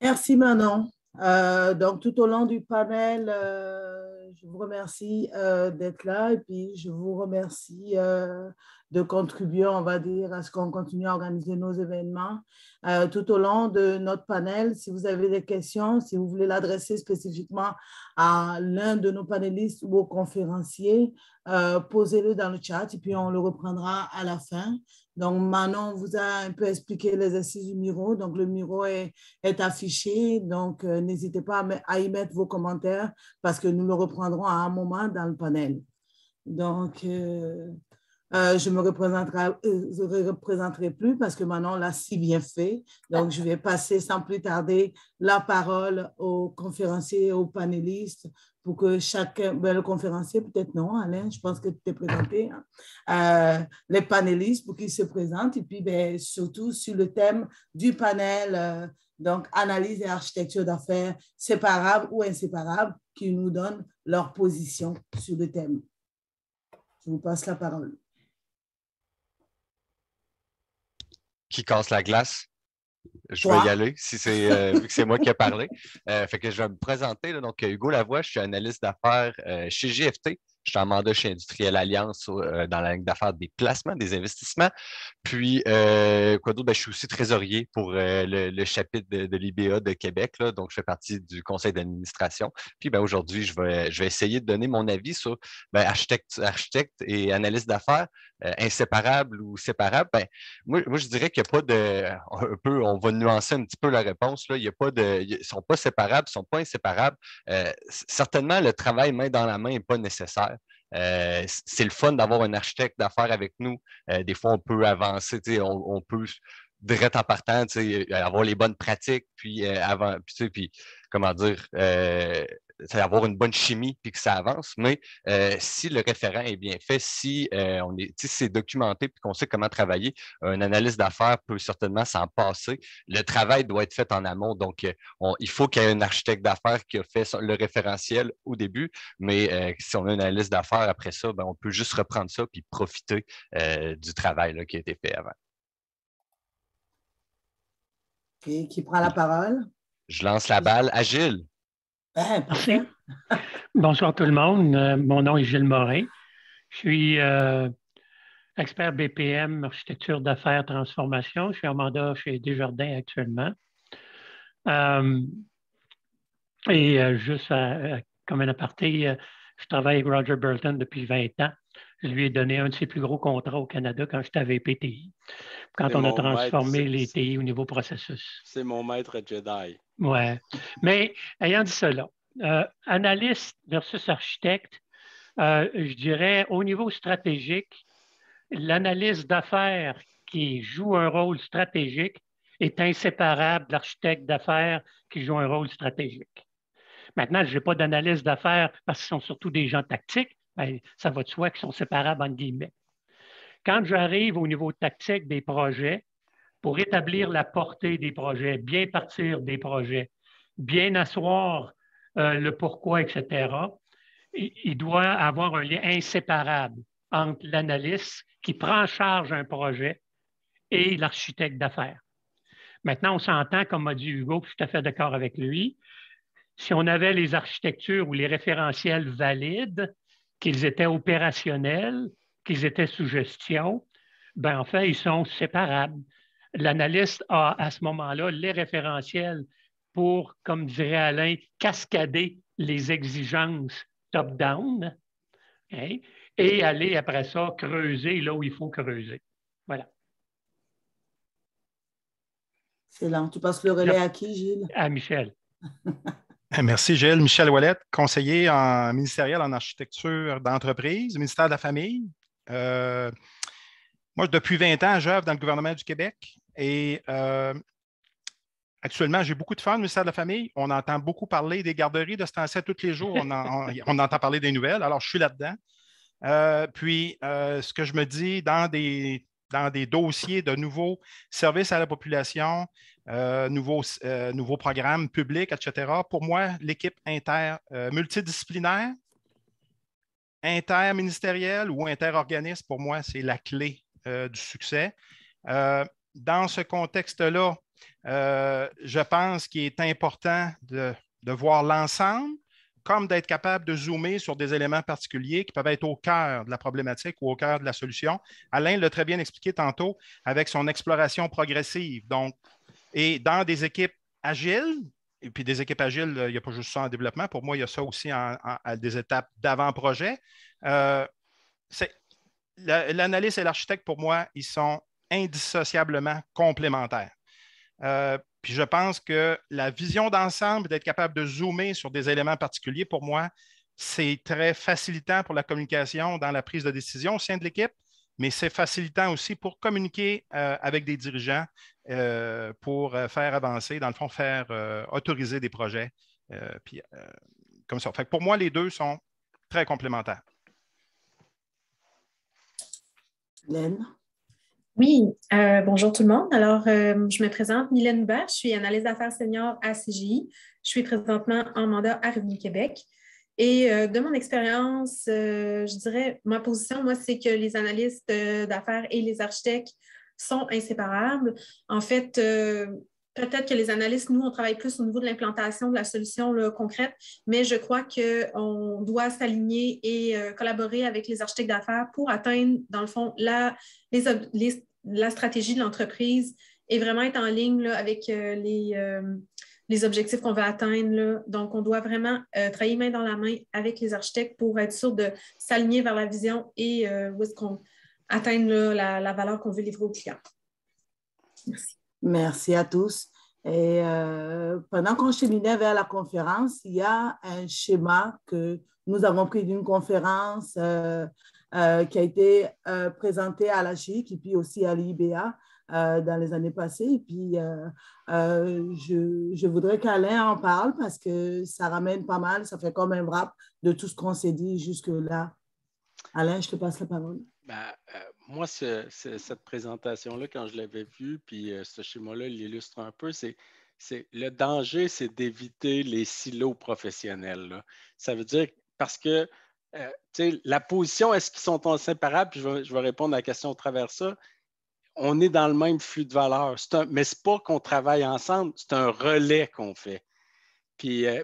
Speaker 3: Merci Manon. Euh, donc tout au long du panel, je vous remercie euh, d'être là et puis je vous remercie euh, de contribuer, on va dire, à ce qu'on continue à organiser nos événements. Euh, tout au long de notre panel, si vous avez des questions, si vous voulez l'adresser spécifiquement à l'un de nos panélistes ou aux conférenciers, posez-le dans le chat et puis on le reprendra à la fin. Donc, Manon vous a un peu expliqué les du Miro. Donc, le Miro est, affiché. Donc, euh, n'hésitez pas à, y mettre vos commentaires parce que nous le reprendrons à un moment dans le panel. Donc, euh, euh, je me représenterai, euh, je représenterai plus parce que maintenant, on l'a si bien fait. Donc, je vais passer sans plus tarder la parole aux conférenciers, aux panélistes pour que chacun, ben, le conférencier, peut-être non, Alain, je pense que tu t'es présenté, hein. euh, les panélistes pour qu'ils se présentent et puis ben, surtout sur le thème du panel, euh, donc analyse et architecture d'affaires séparables ou inséparables, qui nous donnent leur position sur le thème. Je vous passe la parole.
Speaker 4: qui casse la glace. Je vais y aller, si c'est, euh, vu que c'est moi qui ai parlé. Euh, fait que je vais me présenter. Là, donc, Hugo Lavoie, je suis analyste d'affaires euh, chez GFT, je suis en mandat chez Industriel Alliance euh, dans la ligne d'affaires des placements, des investissements. Puis, euh, quoi d'autre? Ben, je suis aussi trésorier pour euh, le, chapitre de, l'IBA de Québec. donc, je fais partie du conseil d'administration. Puis, ben, aujourd'hui, je vais, essayer de donner mon avis sur ben, architecte, architecte et analyste d'affaires inséparable ou séparable. moi, je dirais qu'il n'y a pas de. Un peu, on va nuancer un petit peu la réponse. Là. Il y a pas de, ils ne sont pas séparables, ils ne sont pas inséparables. certainement, le travail main dans la main n'est pas nécessaire. Euh, c'est le fun d'avoir un architecte d'affaires avec nous. Euh, des fois, on peut avancer, on, on peut direct en partant, euh, avoir les bonnes pratiques, puis, avant, puis, puis comment dire, euh, avoir une bonne chimie puis que ça avance. Mais euh, si le référent est bien fait, si euh, on est, si c'est documenté puis qu'on sait comment travailler, un analyste d'affaires peut certainement s'en passer. Le travail doit être fait en amont. Donc, euh, il faut qu'il y ait un architecte d'affaires qui a fait le référentiel au début. Mais si on a une analyse d'affaires après ça, ben, on peut juste reprendre ça puis profiter du travail qui a été fait avant.
Speaker 3: Et qui prend la parole?
Speaker 4: Je lance la balle à Gilles.
Speaker 3: Merci. Ben, Bonsoir
Speaker 5: tout le monde. Euh, mon nom est Gilles Morin. Je suis euh, expert BPM, architecture d'affaires, transformation. Je suis en mandat chez Desjardins actuellement. Euh, et juste comme un aparté, je travaille avec Roger Burton depuis 20 ans je lui ai donné un de ses plus gros contrats au Canada quand j'étais avec VPTI, quand on a transformé les TI au niveau processus.
Speaker 1: C'est mon maître Jedi.
Speaker 5: Oui. Mais ayant dit cela, euh, analyste versus architecte, euh, je dirais au niveau stratégique, l'analyse d'affaires qui joue un rôle stratégique est inséparable de l'architecte d'affaires qui joue un rôle stratégique. Maintenant, je n'ai pas d'analyse d'affaires parce que ce sont surtout des gens tactiques, ça va de soi qu'ils sont séparables, entre guillemets. Quand j'arrive au niveau tactique des projets, pour établir la portée des projets, bien partir des projets, bien asseoir euh, le pourquoi, etc., il, doit doit avoir un lien inséparable entre l'analyste qui prend en charge un projet et l'architecte d'affaires. Maintenant, on s'entend, comme a dit Hugo, je suis tout à fait d'accord avec lui, si on avait les architectures ou les référentiels valides, qu'ils étaient opérationnels, qu'ils étaient sous gestion, ben en fait, ils sont séparables. L'analyste a à ce moment-là les référentiels pour, comme dirait Alain, cascader les exigences top-down hein, et aller après ça creuser là où il faut creuser. Voilà. Excellent. Tu passes le relais à
Speaker 6: qui, Gilles? À Michel. Merci, Gilles. Michel Ouellette, conseiller en ministériel en architecture d'entreprise, ministère de la Famille. Euh, moi, depuis 20 ans, j'œuvre dans le gouvernement du Québec et euh, actuellement, j'ai beaucoup de fans du ministère de la Famille. On entend beaucoup parler des garderies de ce tous les jours. On, entend parler des nouvelles. Alors, je suis là-dedans. Euh, puis, ce que je me dis dans des dans des dossiers de nouveaux services à la population, euh, euh, nouveaux, programmes publics, etc. Pour moi, l'équipe inter, euh, multidisciplinaire, interministérielle ou interorganisme, pour moi, c'est la clé du succès. dans ce contexte-là, je pense qu'il est important de, de voir l'ensemble, comme d'être capable de zoomer sur des éléments particuliers qui peuvent être au cœur de la problématique ou au cœur de la solution. Alain l'a très bien expliqué tantôt avec son exploration progressive. Donc, et dans des équipes agiles, et puis des équipes agiles, euh, il n'y a pas juste ça en développement. Pour moi, il y a ça aussi à des étapes d'avant-projet. Euh, L'analyste et l'architecte, pour moi, ils sont indissociablement complémentaires. Euh, puis je pense que la vision d'ensemble, d'être capable de zoomer sur des éléments particuliers, pour moi, c'est très facilitant pour la communication dans la prise de décision au sein de l'équipe, mais c'est facilitant aussi pour communiquer euh, avec des dirigeants euh, pour euh, faire avancer, dans le fond, faire autoriser des projets. puis, comme ça. Fait pour moi, les deux sont très complémentaires.
Speaker 3: Lynn?
Speaker 7: Oui, euh, bonjour tout le monde. Alors, euh, je me présente, Mylène Hubert, je suis analyste d'affaires senior à CGI. Je suis présentement en mandat à Revenu Québec. Et euh, de mon expérience, je dirais, ma position, moi, c'est que les analystes d'affaires et les architectes sont inséparables. En fait, peut-être que les analystes, nous, on travaille plus au niveau de l'implantation de la solution concrète, mais je crois qu'on doit s'aligner et collaborer avec les architectes d'affaires pour atteindre, dans le fond, la, les, les, la stratégie de l'entreprise et vraiment être en ligne avec euh, les, euh, les, objectifs qu'on veut atteindre. Donc, on doit vraiment euh, travailler main dans la main avec les architectes pour être sûr de s'aligner vers la vision et où est-ce qu'on atteint la, la, valeur qu'on veut livrer aux clients.
Speaker 3: Merci. Merci à tous. Et pendant qu'on cheminait vers la conférence, il y a un schéma que nous avons pris d'une conférence euh, qui a été euh, présenté à la CHIC et puis aussi à l'IBA euh, dans les années passées. Et puis, je, je, voudrais qu'Alain en parle parce que ça ramène pas mal, ça fait comme un wrap de tout ce qu'on s'est dit jusque-là. Alain, je te passe la parole.
Speaker 1: Ben, moi, cette présentation-là, quand je l'avais vue, puis ce schéma-là l'illustre un peu, c'est le danger, c'est d'éviter les silos professionnels. Ça veut dire parce que euh, la position, est-ce qu'ils sont inséparables? Puis je, vais, répondre à la question au travers ça. On est dans le même flux de valeur. mais ce n'est pas qu'on travaille ensemble, c'est un relais qu'on fait. Euh,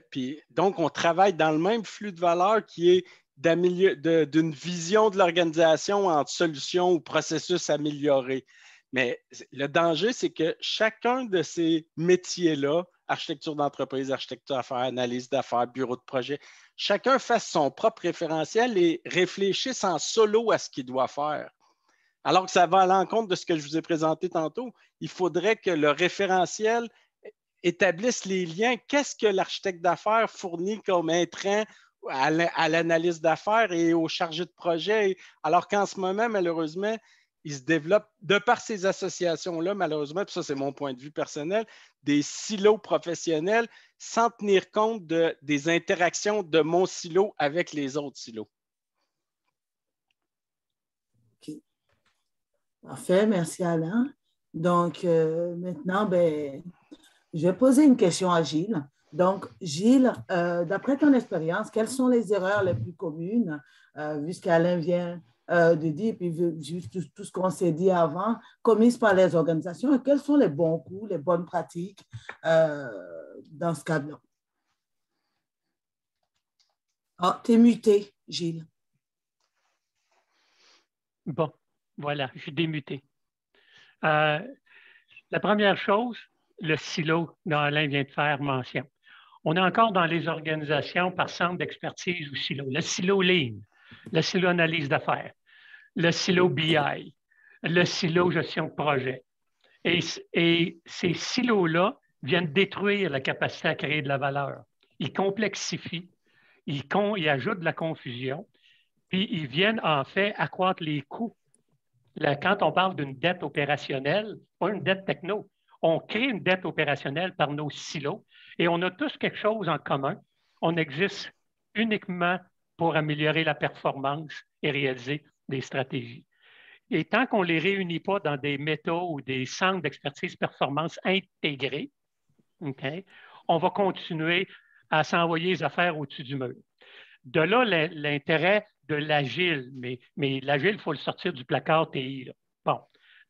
Speaker 1: donc, on travaille dans le même flux de valeur qui est d'une vision de l'organisation en solution ou processus amélioré. Mais le danger, c'est que chacun de ces métiers-là, architecture d'entreprise, architecture d'affaires, analyse d'affaires, bureau de projet, chacun fasse son propre référentiel et réfléchisse en solo à ce qu'il doit faire. Alors que ça va à l'encontre de ce que je vous ai présenté tantôt, il faudrait que le référentiel établisse les liens. Qu'est-ce que l'architecte d'affaires fournit comme intrant à l'analyse d'affaires et aux chargés de projet? Alors qu'en ce moment, malheureusement, il se développe, de par ces associations-là, malheureusement, ça c'est mon point de vue personnel, des silos professionnels sans tenir compte de, des interactions de mon silo avec les autres silos. OK.
Speaker 3: Parfait, merci Alain. Donc euh, maintenant, ben, je vais poser une question à Gilles. Donc, Gilles, euh, d'après ton expérience, quelles sont les erreurs les plus communes, euh, vu ce qu'Alain vient euh, de dire, puis tout, tout ce qu'on s'est dit avant, commises par les organisations, et quels sont les bons coups, les bonnes pratiques euh, dans ce cadre-là. Ah, t'es muté, Gilles. Bon, voilà, je suis démuté.
Speaker 5: Euh, la première chose, le silo dont Alain vient de faire mention. On est encore dans les organisations par centre d'expertise ou silo, le silo ligne le silo analyse d'affaires, le silo BI, le silo gestion de projet. Et, ces silos-là viennent détruire la capacité à créer de la valeur. Ils complexifient, ils, ajoutent de la confusion, puis ils viennent en fait accroître les coûts. quand on parle d'une dette opérationnelle, pas une dette techno, on crée une dette opérationnelle par nos silos et on a tous quelque chose en commun. On existe uniquement pour améliorer la performance et réaliser des stratégies. Et tant qu'on ne les réunit pas dans des métaux ou des centres d'expertise performance intégrés, on va continuer à s'envoyer les affaires au-dessus du mur. De là, l'intérêt de l'agile, mais, mais l'agile, il faut le sortir du placard TI. Bon.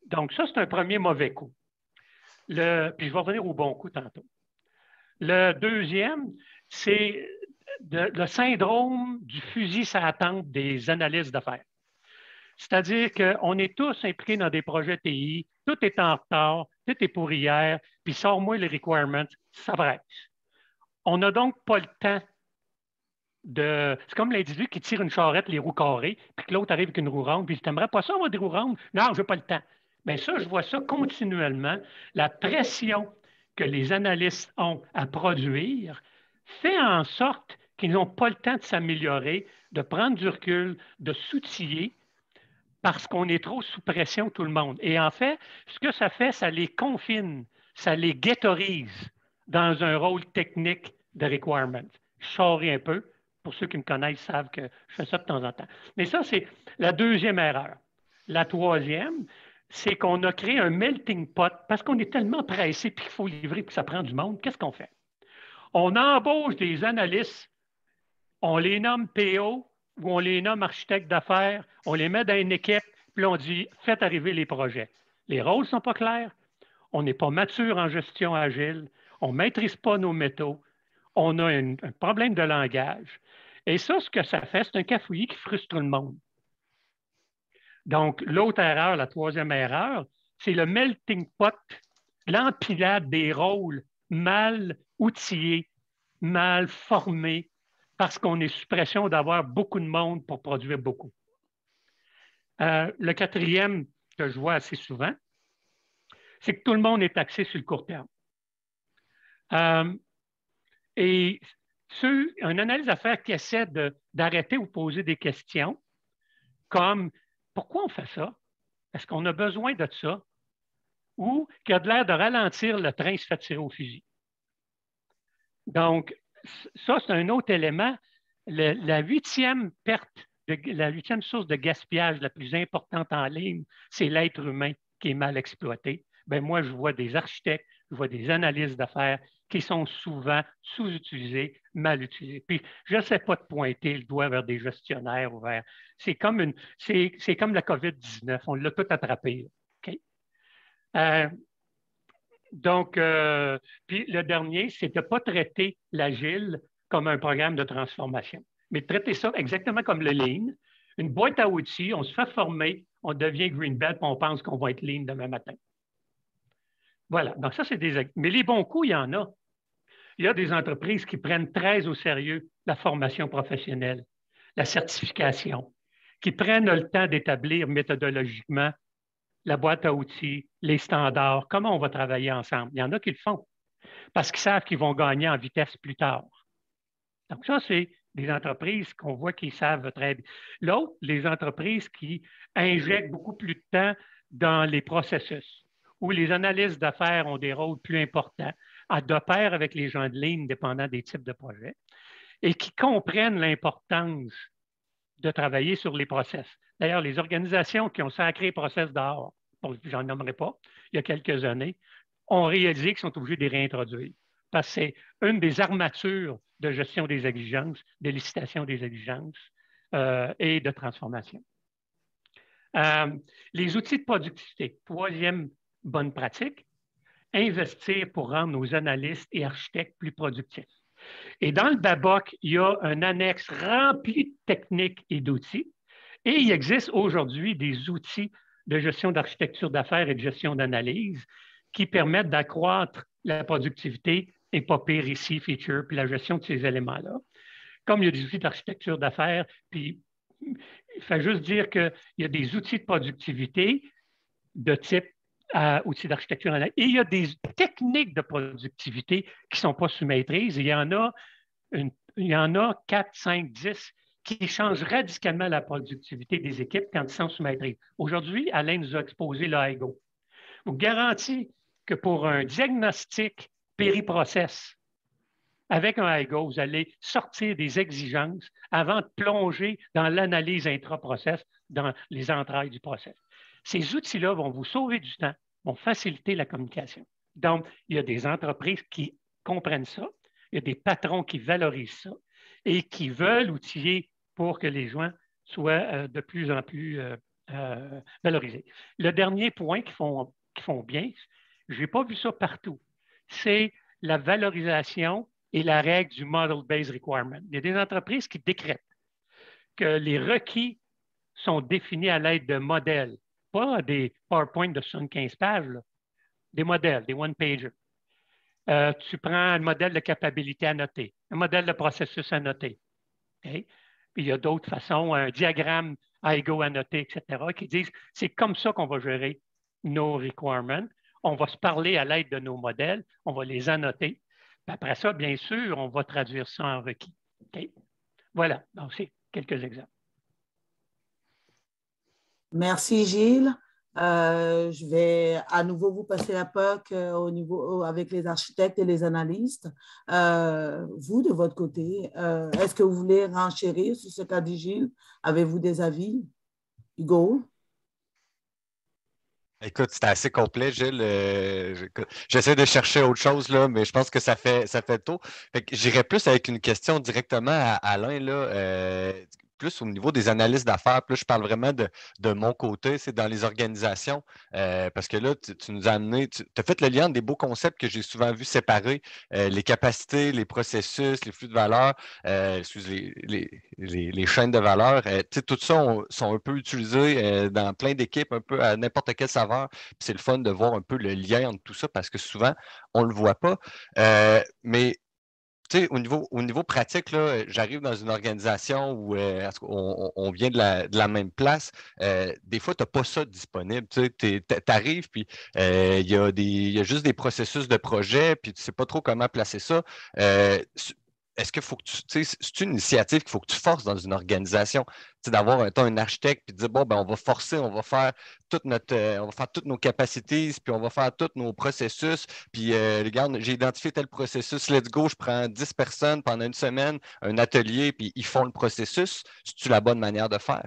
Speaker 5: Donc, ça, c'est un premier mauvais coup. puis je vais revenir au bon coup tantôt. Le deuxième, c'est le syndrome du fusil ça attente des analystes d'affaires. C'est-à-dire qu'on est tous impliqués dans des projets TI, tout est en retard, tout est pour hier, puis sors-moi les requirements, ça être. On n'a donc pas le temps de. C'est comme l'individu qui tire une charrette, les roues carrées, puis que l'autre arrive avec une roue ronde, puis il t'aimerait pas ça, moi, des roues rondes. Non, je n'ai pas le temps. Mais ben ça, je vois ça continuellement, la pression que les analystes ont à produire, fait en sorte qu'ils n'ont pas le temps de s'améliorer, de prendre du recul, de s'outiller, parce qu'on est trop sous pression, tout le monde. Et en fait, ce que ça fait, ça les confine, ça les guettorise dans un rôle technique de requirement. Je sors un peu. Pour ceux qui me connaissent, savent que je fais ça de temps en temps. Mais ça, c'est la deuxième erreur. La troisième, c'est qu'on a créé un melting pot parce qu'on est tellement pressé puis qu'il faut livrer puis que ça prend du monde. Qu'est-ce qu'on fait? On embauche des analystes, on les nomme PO ou on les nomme architectes d'affaires, on les met dans une équipe, puis on dit faites arriver les projets. Les rôles ne sont pas clairs, on n'est pas mature en gestion agile, on ne maîtrise pas nos métaux, on a un problème de langage. Et ça, ce que ça fait, c'est un cafouillis qui frustre le monde. Donc, l'autre erreur, la troisième erreur, c'est le melting pot, l'empilade des rôles mal outillés, mal formés, parce qu'on est sous pression d'avoir beaucoup de monde pour produire beaucoup. Euh, le quatrième que je vois assez souvent, c'est que tout le monde est axé sur le court terme. Euh, et ceux, une analyse d'affaires qui essaie d'arrêter ou poser des questions, comme pourquoi on fait ça? Est-ce qu'on a besoin de ça? Ou qui a de l'air de ralentir le train se fait tirer au fusil. Donc, ça, c'est un autre élément. la huitième perte, la huitième source de gaspillage la plus importante en ligne, c'est l'être humain qui est mal exploité. Bien, moi, je vois des architectes, je vois des analystes d'affaires qui sont souvent sous-utilisés, mal utilisés. Puis, je ne sais pas de pointer le doigt vers des gestionnaires ou vers. C'est comme, une, c'est, comme la COVID-19, on l'a tout attrapé. Donc, euh, puis le dernier, c'est de ne pas traiter l'agile comme un programme de transformation, mais de traiter ça exactement comme le lean. Une boîte à outils, on se fait former, on devient green belt, on pense qu'on va être lean demain matin. Voilà. Donc, ça, c'est des. Mais les bons coups, il y en a. Il y a des entreprises qui prennent très au sérieux la formation professionnelle, la certification, qui prennent le temps d'établir méthodologiquement la boîte à outils, les standards, comment on va travailler ensemble. Il y en a qui le font parce qu'ils savent qu'ils vont gagner en vitesse plus tard. Donc, ça, c'est des entreprises qu'on voit qui savent très bien. L'autre, les entreprises qui injectent beaucoup plus de temps dans les processus, où les analystes d'affaires ont des rôles plus importants, à deux avec les gens de ligne, dépendant des types de projets, et qui comprennent l'importance de travailler sur les process. D'ailleurs, les organisations qui ont sacré process d'or, je j'en nommerai pas, il y a quelques années, ont réalisé qu'ils sont obligés de les réintroduire. Parce que c'est une des armatures de gestion des exigences, de licitation des exigences euh, et de transformation. Euh, les outils de productivité, troisième bonne pratique, investir pour rendre nos analystes et architectes plus productifs. Et dans le BABOC, il y a un annexe rempli de techniques et d'outils. Et il existe aujourd'hui des outils de gestion d'architecture d'affaires et de gestion d'analyse qui permettent d'accroître la productivité et pas pire ici, feature, puis la gestion de ces éléments-là. Comme il y a des outils d'architecture d'affaires, puis il faut juste dire qu'il y a des outils de productivité de type euh, outils d'architecture. Et il y a des techniques de productivité qui ne sont pas sous maîtrise. il y en a, il y en a 4, 5, 10 qui changent radicalement la productivité des équipes quand ils sont sous maîtrise. Aujourd'hui, Alain nous a exposé l'AIGO. vous garantis que pour un diagnostic périprocess, avec un IGO, vous allez sortir des exigences avant de plonger dans l'analyse intra-process, dans les entrailles du process. Ces outils-là vont vous sauver du temps, vont faciliter la communication. Donc, il y a des entreprises qui comprennent ça, il y a des patrons qui valorisent ça et qui veulent outiller pour que les joints soient euh, de plus en plus euh, euh, valorisés. Le dernier point qui font, qui font bien, je n'ai pas vu ça partout, c'est la valorisation et la règle du model-based requirement. Il y a des entreprises qui décrètent que les requis sont définis à l'aide de modèles, pas des PowerPoint de 75 pages, des modèles, des one one-pager ». tu prends un modèle de capacité à noter, un modèle de processus à noter. OK il y a d'autres façons, un diagramme IGO annoté, etc., qui disent c'est comme ça qu'on va gérer nos requirements. On va se parler à l'aide de nos modèles, on va les annoter. après ça, bien sûr, on va traduire ça en requis. Voilà, donc c'est quelques exemples.
Speaker 3: Merci, Gilles. Euh, je vais à nouveau vous passer la POC euh, au niveau, avec les architectes et les analystes. Euh, vous, de votre côté, est-ce que vous voulez renchérir sur ce qu'a dit Gilles? Avez-vous des avis? Hugo?
Speaker 4: Écoute, c'est assez complet, Gilles. J'essaie de chercher autre chose, là, mais je pense que ça fait, ça fait tôt. J'irai plus avec une question directement à Alain. Là plus au niveau des analyses d'affaires, plus je parle vraiment de, mon côté, c'est dans les organisations. Euh, parce que là, tu, nous as amené, tu as fait le lien des beaux concepts que j'ai souvent vu séparés, euh, les capacités, les processus, les flux de valeur, euh, les, les, chaînes de valeur. tout ça sont un peu utilisés dans plein d'équipes, un peu à n'importe quel saveur. C'est le fun de voir un peu le lien entre tout ça parce que souvent, on ne le voit pas. mais au niveau, au niveau pratique, euh, j'arrive dans une organisation où euh, on, on, vient de la, de la même place. Euh, des fois, tu n'as pas ça disponible. Tu arrives, puis il euh, y, y, a juste des processus de projet, puis tu ne sais pas trop comment placer ça est-ce que faut que tu. C'est une initiative qu'il faut que tu forces dans une organisation. D'avoir un, temps un architecte puis de dire bon, ben, on va forcer, on va faire toute notre, euh, on toutes nos capacités, puis on va faire tous nos processus. Puis regarde, euh, j'ai identifié tel processus, let's go, je prends 10 personnes pendant une semaine, un atelier, puis ils font le processus. C'est-tu la bonne manière de faire?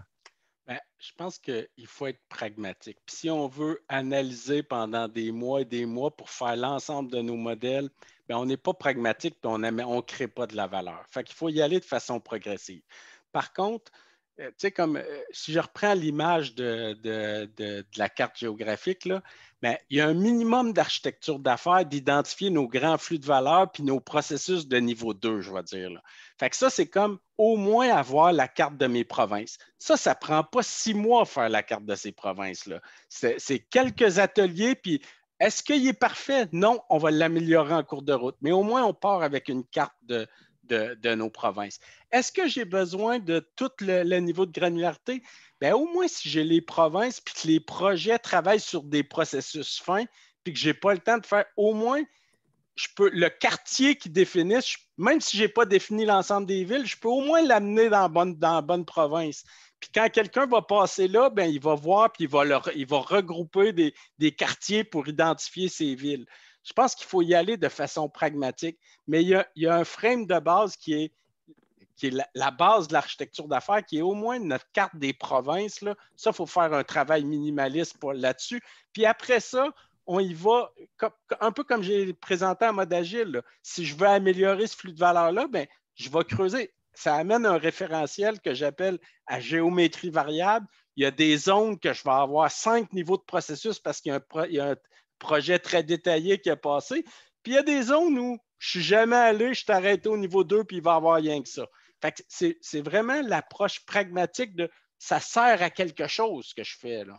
Speaker 1: Ben, je pense qu'il faut être pragmatique. Puis si on veut analyser pendant des mois et des mois pour faire l'ensemble de nos modèles, ben, on n'est pas pragmatique et on ne crée pas de la valeur. Fait qu'il faut y aller de façon progressive. Par contre, euh, tu sais, comme euh, si je reprends l'image de, la carte géographique, là, ben, il y a un minimum d'architecture d'affaires d'identifier nos grands flux de valeur puis nos processus de niveau 2, je vais dire. Fait que ça, c'est comme au moins avoir la carte de mes provinces. Ça, ça ne prend pas six mois à faire la carte de ces provinces-là. C'est quelques ateliers, puis est-ce qu'il est parfait? Non, on va l'améliorer en cours de route, mais au moins on part avec une carte de, nos provinces. Est-ce que j'ai besoin de tout le, niveau de granularité? Bien, au moins si j'ai les provinces, puis que les projets travaillent sur des processus fins, puis que je n'ai pas le temps de faire au moins je peux, le quartier qui définissent, même si je n'ai pas défini l'ensemble des villes, je peux au moins l'amener dans, dans bonne province. Puis quand quelqu'un va passer là, ben, il va voir, puis il va, regrouper des, quartiers pour identifier ces villes. Je pense qu'il faut y aller de façon pragmatique, mais il y a, un frame de base qui est, qui est la, base de l'architecture d'affaires, qui est au moins notre carte des provinces. Ça, il faut faire un travail minimaliste là-dessus. Puis après ça, on y va un peu comme j'ai présenté en mode agile. Si je veux améliorer ce flux de valeur-là, ben, je vais creuser ça amène un référentiel que j'appelle à géométrie variable. Il y a des zones que je vais avoir cinq niveaux de processus parce qu'il y, a un, projet très détaillé qui est passé. Puis il y a des zones où je suis jamais allé, je t'arrête au niveau 2, puis il va y avoir rien que ça. c'est vraiment l'approche pragmatique de ça sert à quelque chose que je fais là.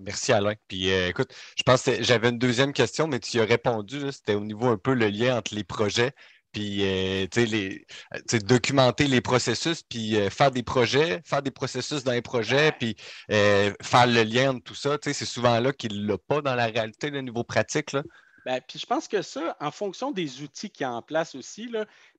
Speaker 4: Merci Alain. Puis euh, écoute, je pense que j'avais une deuxième question, mais tu y as répondu. C'était au niveau un peu le lien entre les projets puis euh, euh, documenter les processus, puis euh, faire des projets, faire des processus dans les projets, puis faire le lien de tout ça. C'est souvent là qu'il ne l'a pas dans la réalité, le niveau pratique. Là.
Speaker 1: Ben, puis je pense que ça, en fonction des outils qu'il y a en place aussi,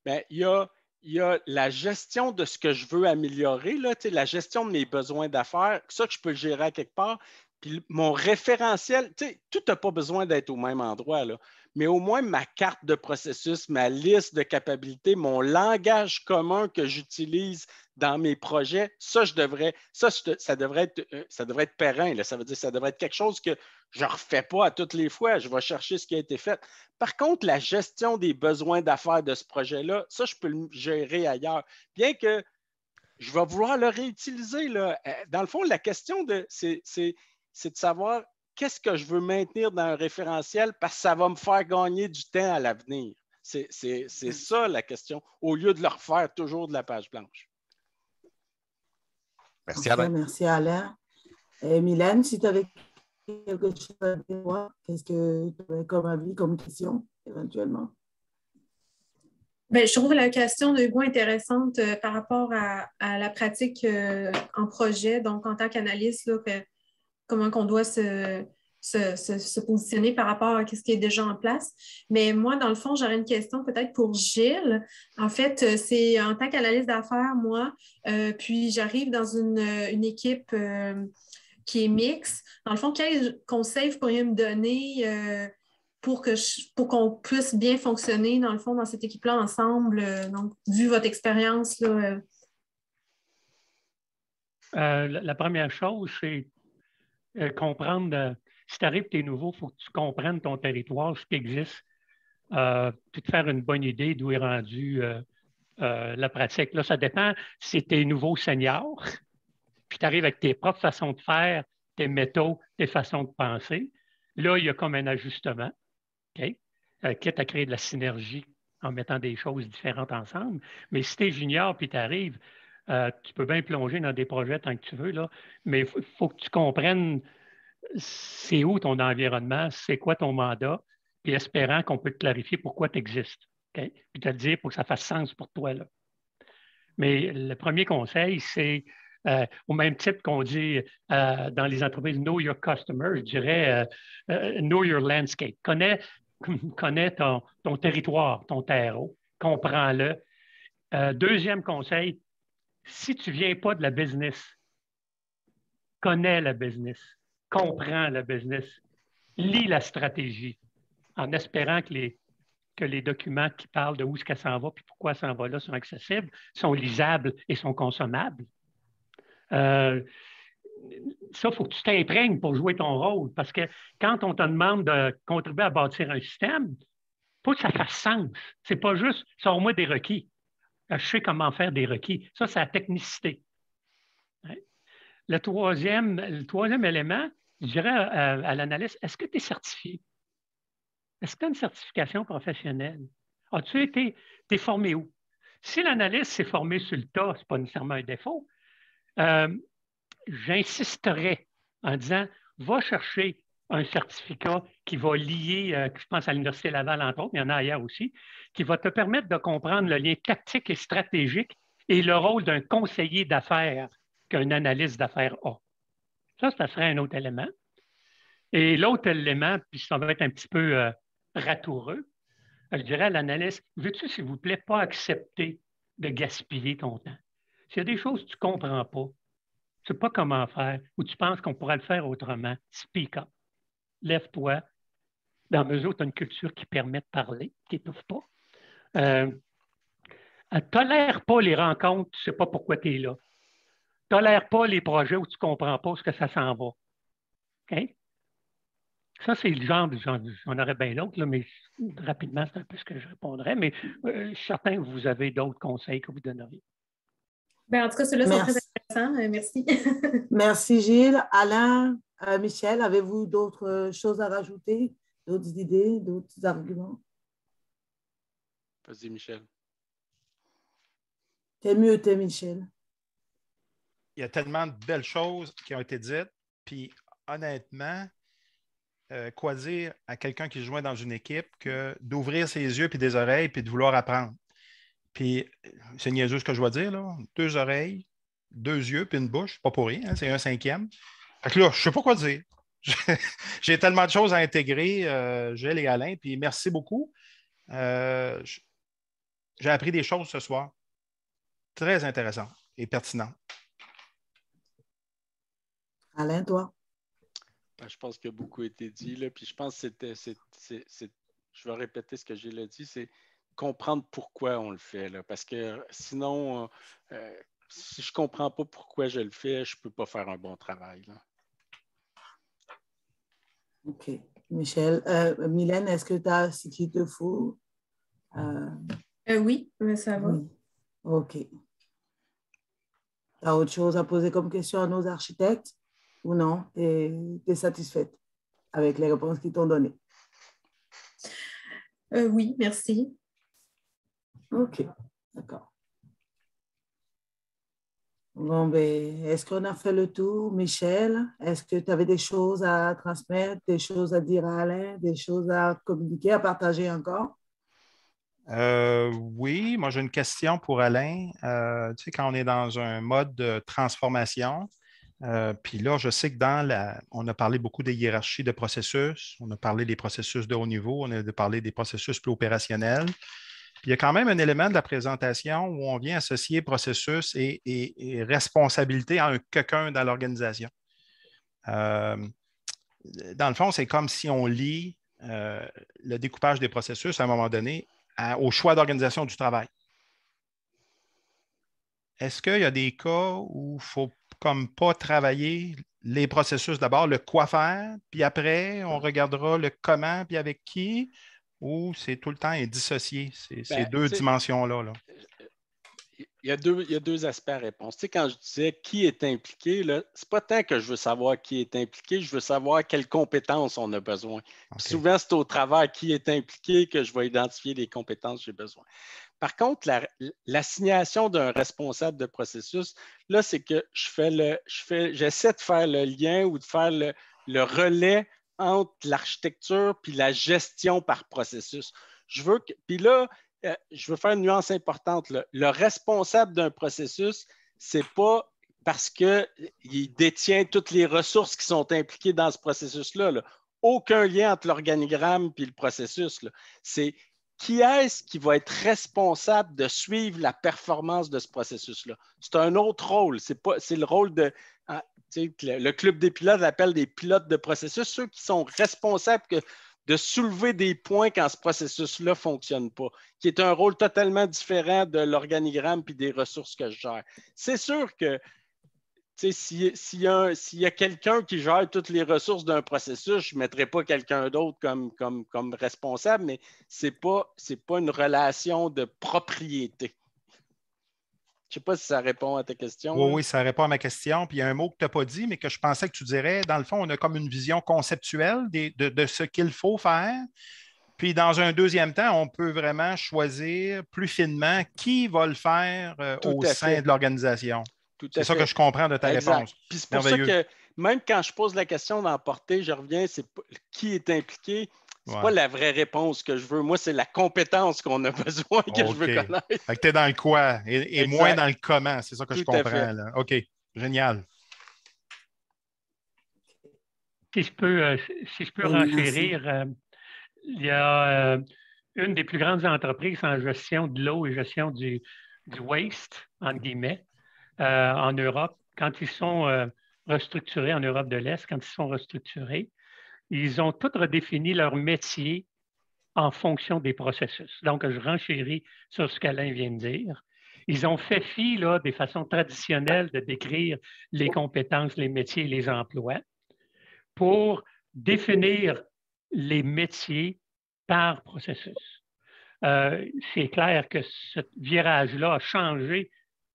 Speaker 1: ben, il y, a, y a la gestion de ce que je veux améliorer, là, la gestion de mes besoins d'affaires, ça que je peux gérer à quelque part, puis mon référentiel, tout n'a pas besoin d'être au même endroit. Là mais au moins ma carte de processus, ma liste de capacités, mon langage commun que j'utilise dans mes projets, ça, ça, ça devrait être, euh, ça pérenne. Ça veut dire ça devrait être quelque chose que je ne refais pas à toutes les fois. Je vais chercher ce qui a été fait. Par contre, la gestion des besoins d'affaires de ce projet-là, ça, je peux le gérer ailleurs. Bien que je vais vouloir le réutiliser. Là. Euh, dans le fond, la question, c'est, de savoir qu'est-ce que je veux maintenir dans un référentiel parce que ça va me faire gagner du temps à l'avenir. C'est mm. ça la question, au lieu de leur faire toujours de la page blanche.
Speaker 3: Merci Alain. Merci Alain. Mylène, si tu avais quelque chose à dire, qu'est-ce que tu avais comme avis, comme question, éventuellement?
Speaker 7: Ben, je trouve la question de Hugo intéressante euh, par rapport à, la pratique euh, en projet, donc en tant qu'analyste, comment qu'on doit se, positionner par rapport à ce qui est déjà en place. Mais moi, dans le fond, j'aurais une question peut-être pour Gilles. En fait, euh, c'est en tant qu'analyste d'affaires, moi, euh, puis j'arrive dans une, euh, équipe qui est mixte. Dans le fond, quel conseil vous pourriez me donner pour qu'on pour qu'on puisse bien fonctionner, dans le fond, dans cette équipe-là ensemble, donc, vu votre expérience?
Speaker 5: la première chose, c'est euh, comprendre, si tu arrives, tu es nouveau, il faut que tu comprennes ton territoire, ce qui existe, euh, puis te faire une bonne idée d'où est rendue euh, la pratique. Là, ça dépend si tu es nouveau senior, puis tu arrives avec tes propres façons de faire, tes métaux, tes façons de penser. Là, il y a comme un ajustement, OK? quitte à créer de la synergie en mettant des choses différentes ensemble. Mais si tu es junior, puis tu arrives, euh, tu peux bien plonger dans des projets tant que tu veux, là, mais il faut, que tu comprennes c'est où ton environnement, c'est quoi ton mandat, puis espérant qu'on peut te clarifier pourquoi tu existes. Puis te le dire pour que ça fasse sens pour toi. Là. Mais le premier conseil, c'est euh, au même titre qu'on dit euh, dans les entreprises Know Your Customer, je dirais Know Your Landscape. Connais, connais ton, ton territoire, ton terreau, comprends-le. deuxième conseil, si tu ne viens pas de la business, connais la business, comprends la business, lis la stratégie en espérant que les, que les documents qui parlent de où est-ce qu'elle s'en va et pourquoi ça s'en va là sont accessibles, sont lisables et sont consommables. Euh, ça, il faut que tu t'imprègnes pour jouer ton rôle parce que quand on te demande de contribuer à bâtir un système, il faut que ça fasse sens. Ce n'est pas juste, sors-moi des requis. Euh, je sais comment faire des requis. Ça, c'est la technicité. Le troisième, élément, je dirais euh, à, l'analyste, est-ce que tu es certifié? Est-ce que tu as une certification professionnelle? As-tu été es formé où? Si l'analyste s'est formé sur le tas, ce n'est pas nécessairement un défaut, euh, j'insisterai en disant va chercher un certificat qui va lier, euh, je pense à l'Université Laval, entre autres, mais il y en a ailleurs aussi, qui va te permettre de comprendre le lien tactique et stratégique et le rôle d'un conseiller d'affaires qu'un analyste d'affaires a. Ça, ça serait un autre élément. Et l'autre élément, puis ça va être un petit peu euh, ratoureux, je dirais à l'analyste, veux-tu, s'il vous plaît, pas accepter de gaspiller ton temps? S'il y a des choses que tu ne comprends pas, tu ne sais pas comment faire ou tu penses qu'on pourrait le faire autrement, speak up lève-toi. Dans la mesure où tu as une culture qui permet de parler, qui n'étouffes pas. Euh, tolère pas les rencontres, tu ne sais pas pourquoi tu es là. Tolère pas les projets où tu ne comprends pas ce que ça s'en va. Ça, c'est le genre, on aurait bien l'autre, mais rapidement, c'est un peu ce que je répondrais. Mais euh, certains, vous avez d'autres conseils que vous
Speaker 3: donneriez. Ben, en tout cas, ceux-là sont très
Speaker 7: intéressants. Euh, merci.
Speaker 3: merci, Gilles. Alain, euh, Michel, avez-vous d'autres euh, choses à rajouter, d'autres idées, d'autres arguments Vas-y, Michel. T'es mieux, t'es Michel.
Speaker 6: Il y a tellement de belles choses qui ont été dites, puis honnêtement, euh, quoi dire à quelqu'un qui se joint dans une équipe que d'ouvrir ses yeux puis des oreilles puis de vouloir apprendre. Puis, c'est niaiseux ce que je dois dire, là. Deux oreilles, deux yeux puis une bouche, pas pour hein, c'est un cinquième je ne sais pas quoi dire. J'ai tellement de choses à intégrer, euh, Gilles et Alain, puis merci beaucoup. Euh, j'ai appris des choses ce soir très intéressantes et pertinentes.
Speaker 3: Alain, toi?
Speaker 1: Ben, je pense que beaucoup a été dit, puis je pense que c'était, je vais répéter ce que j'ai dit, c'est comprendre pourquoi on le fait, là, parce que sinon, euh, euh, si je ne comprends pas pourquoi je le fais, je ne peux pas faire un bon travail.
Speaker 3: Ok, Michel. Euh, Mylène, est-ce que tu as ce qu'il te faut euh, euh, Oui, mais ça va. Ok. Tu as autre chose à poser comme question à nos architectes ou non Tu es, es, satisfaite avec les réponses qu'ils t'ont données Oui, merci. Ok, d'accord. Bon, ben, est-ce qu'on a fait le tour, Michel? Est-ce que tu avais des choses à transmettre, des choses à dire à Alain, des choses à communiquer, à partager encore?
Speaker 6: Euh, oui, moi j'ai une question pour Alain. Euh, tu sais, quand on est dans un mode de transformation, euh, puis là, je sais que dans la. On a parlé beaucoup des hiérarchies de processus, on a parlé des processus de haut niveau, on a parlé des processus plus opérationnels il y a quand même un élément de la présentation où on vient associer processus et, responsabilité à un quelqu'un dans l'organisation. Euh, dans le fond, c'est comme si on lit euh, le découpage des processus à un moment donné au choix d'organisation du travail. Est-ce qu'il y a des cas où il ne faut comme pas travailler les processus d'abord, le quoi faire, puis après, on regardera le comment, puis avec qui? ou c'est tout le temps dissocié, ces ben, deux dimensions-là?
Speaker 1: Il, y a deux, aspects à répondre. Tu quand je disais qui est impliqué, ce n'est pas tant que je veux savoir qui est impliqué, je veux savoir quelles compétences on a besoin. Souvent, c'est au travers qui est impliqué que je vais identifier les compétences que j'ai besoin. Par contre, l'assignation d'un responsable de processus, là, c'est que je j'essaie de faire le lien ou de faire le relais entre l'architecture puis la gestion par processus. Je veux puis là, euh, je veux faire une nuance importante. Le responsable d'un processus, ce n'est pas parce qu'il euh, détient toutes les ressources qui sont impliquées dans ce processus-là. Là. Aucun lien entre l'organigramme et le processus. C'est qui est-ce qui va être responsable de suivre la performance de ce processus-là? C'est un autre rôle. C'est le rôle de ah, le, club des pilotes appelle des pilotes de processus, ceux qui sont responsables de soulever des points quand ce processus-là ne fonctionne pas, qui est un rôle totalement différent de l'organigramme et des ressources que je gère. C'est sûr que s'il y a, quelqu'un qui gère toutes les ressources d'un processus, je ne mettrai pas quelqu'un d'autre comme, responsable, mais ce n'est pas une relation de propriété. Je ne sais pas si ça répond à ta question. Oui, oui,
Speaker 6: ça répond à ma question. Puis il y a un mot que tu n'as pas dit, mais que je pensais que tu dirais, dans le fond, on a comme une vision conceptuelle de, ce qu'il faut faire. Puis dans un deuxième temps, on peut vraiment choisir plus finement qui va le faire euh, au sein de l'organisation. C'est ça que je comprends de ta réponse. Puis c'est pour ça que
Speaker 1: même quand je pose la question d'emporter, je reviens, c'est qui est impliqué. Ce n'est pas la vraie réponse que je veux. Moi, c'est la compétence qu'on a besoin que je veux connaître.
Speaker 6: Fait tu es dans le quoi et, moins dans le comment. C'est ça que je comprends. OK. Génial. Si je peux, euh, si je peux renchérir,
Speaker 5: euh, il y a euh, une des plus grandes entreprises en gestion de l'eau et gestion du, du waste, entre guillemets, en Europe. Quand ils sont restructurés en Europe de l'Est, quand ils sont restructurés, ils ont tout redéfini leur métier en fonction des processus. Donc, je renchéris sur ce qu'Alain vient de dire. Ils ont fait fi là, des façons traditionnelles de décrire les compétences, les métiers, et les emplois pour définir les métiers par processus. Euh, c'est clair que ce virage-là a changé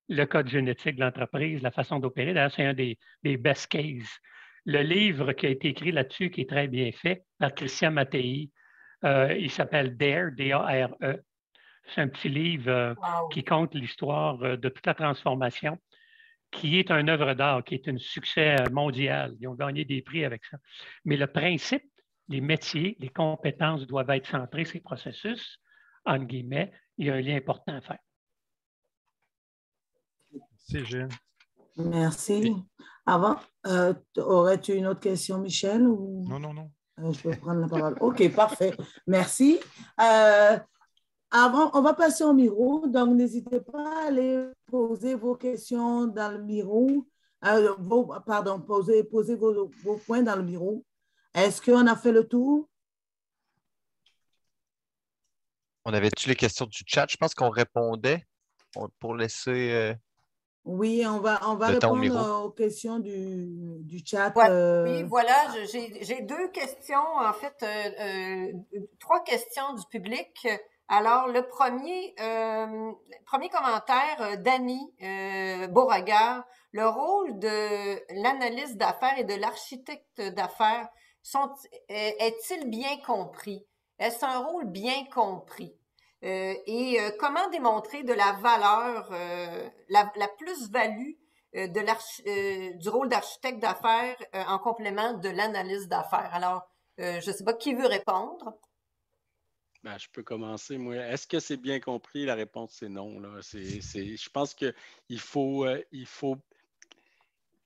Speaker 5: le code génétique de l'entreprise, la façon d'opérer. D'ailleurs, c'est un des, des best cases le livre qui a été écrit là-dessus, qui est très bien fait, par Christian Mattei, euh, il s'appelle DARE, D-A-R-E. C'est un petit livre euh, qui compte l'histoire euh, de toute la transformation, qui est un œuvre d'art, qui est un succès mondial. Ils ont gagné des prix avec ça. Mais le principe, les métiers, les compétences doivent être centrés, ces processus, entre guillemets, il y a un lien important à faire.
Speaker 6: Merci, Jeanne.
Speaker 3: Merci. Avant, euh, aurais-tu une autre question, Michel Non, non, non. Euh, je peux prendre la parole. OK, parfait. Merci. Euh, avant, on va passer au miroir, donc n'hésitez pas à aller poser vos questions dans le miroir. pardon, poser, poser vos, points dans le miroir. Est-ce qu'on a fait le tour?
Speaker 4: On avait-tu les questions du chat? Je pense qu'on répondait pour
Speaker 3: laisser oui, on va, on va répondre aux questions du, du chat. Euh. Oui, voilà,
Speaker 2: j'ai deux questions, en fait, euh, euh, trois questions du public. Alors, le premier, premier commentaire d'Annie Beauregard, le rôle de l'analyste d'affaires et de l'architecte d'affaires est-il bien compris? Est-ce un rôle bien compris? Euh, et euh, comment démontrer de la valeur, euh, la, plus-value du rôle d'architecte d'affaires en complément de l'analyse d'affaires. Alors, je ne sais pas qui veut répondre.
Speaker 1: Ben, je peux commencer, moi. Est-ce que c'est bien compris? La réponse, c'est non. Là. je pense qu'il faut, il faut,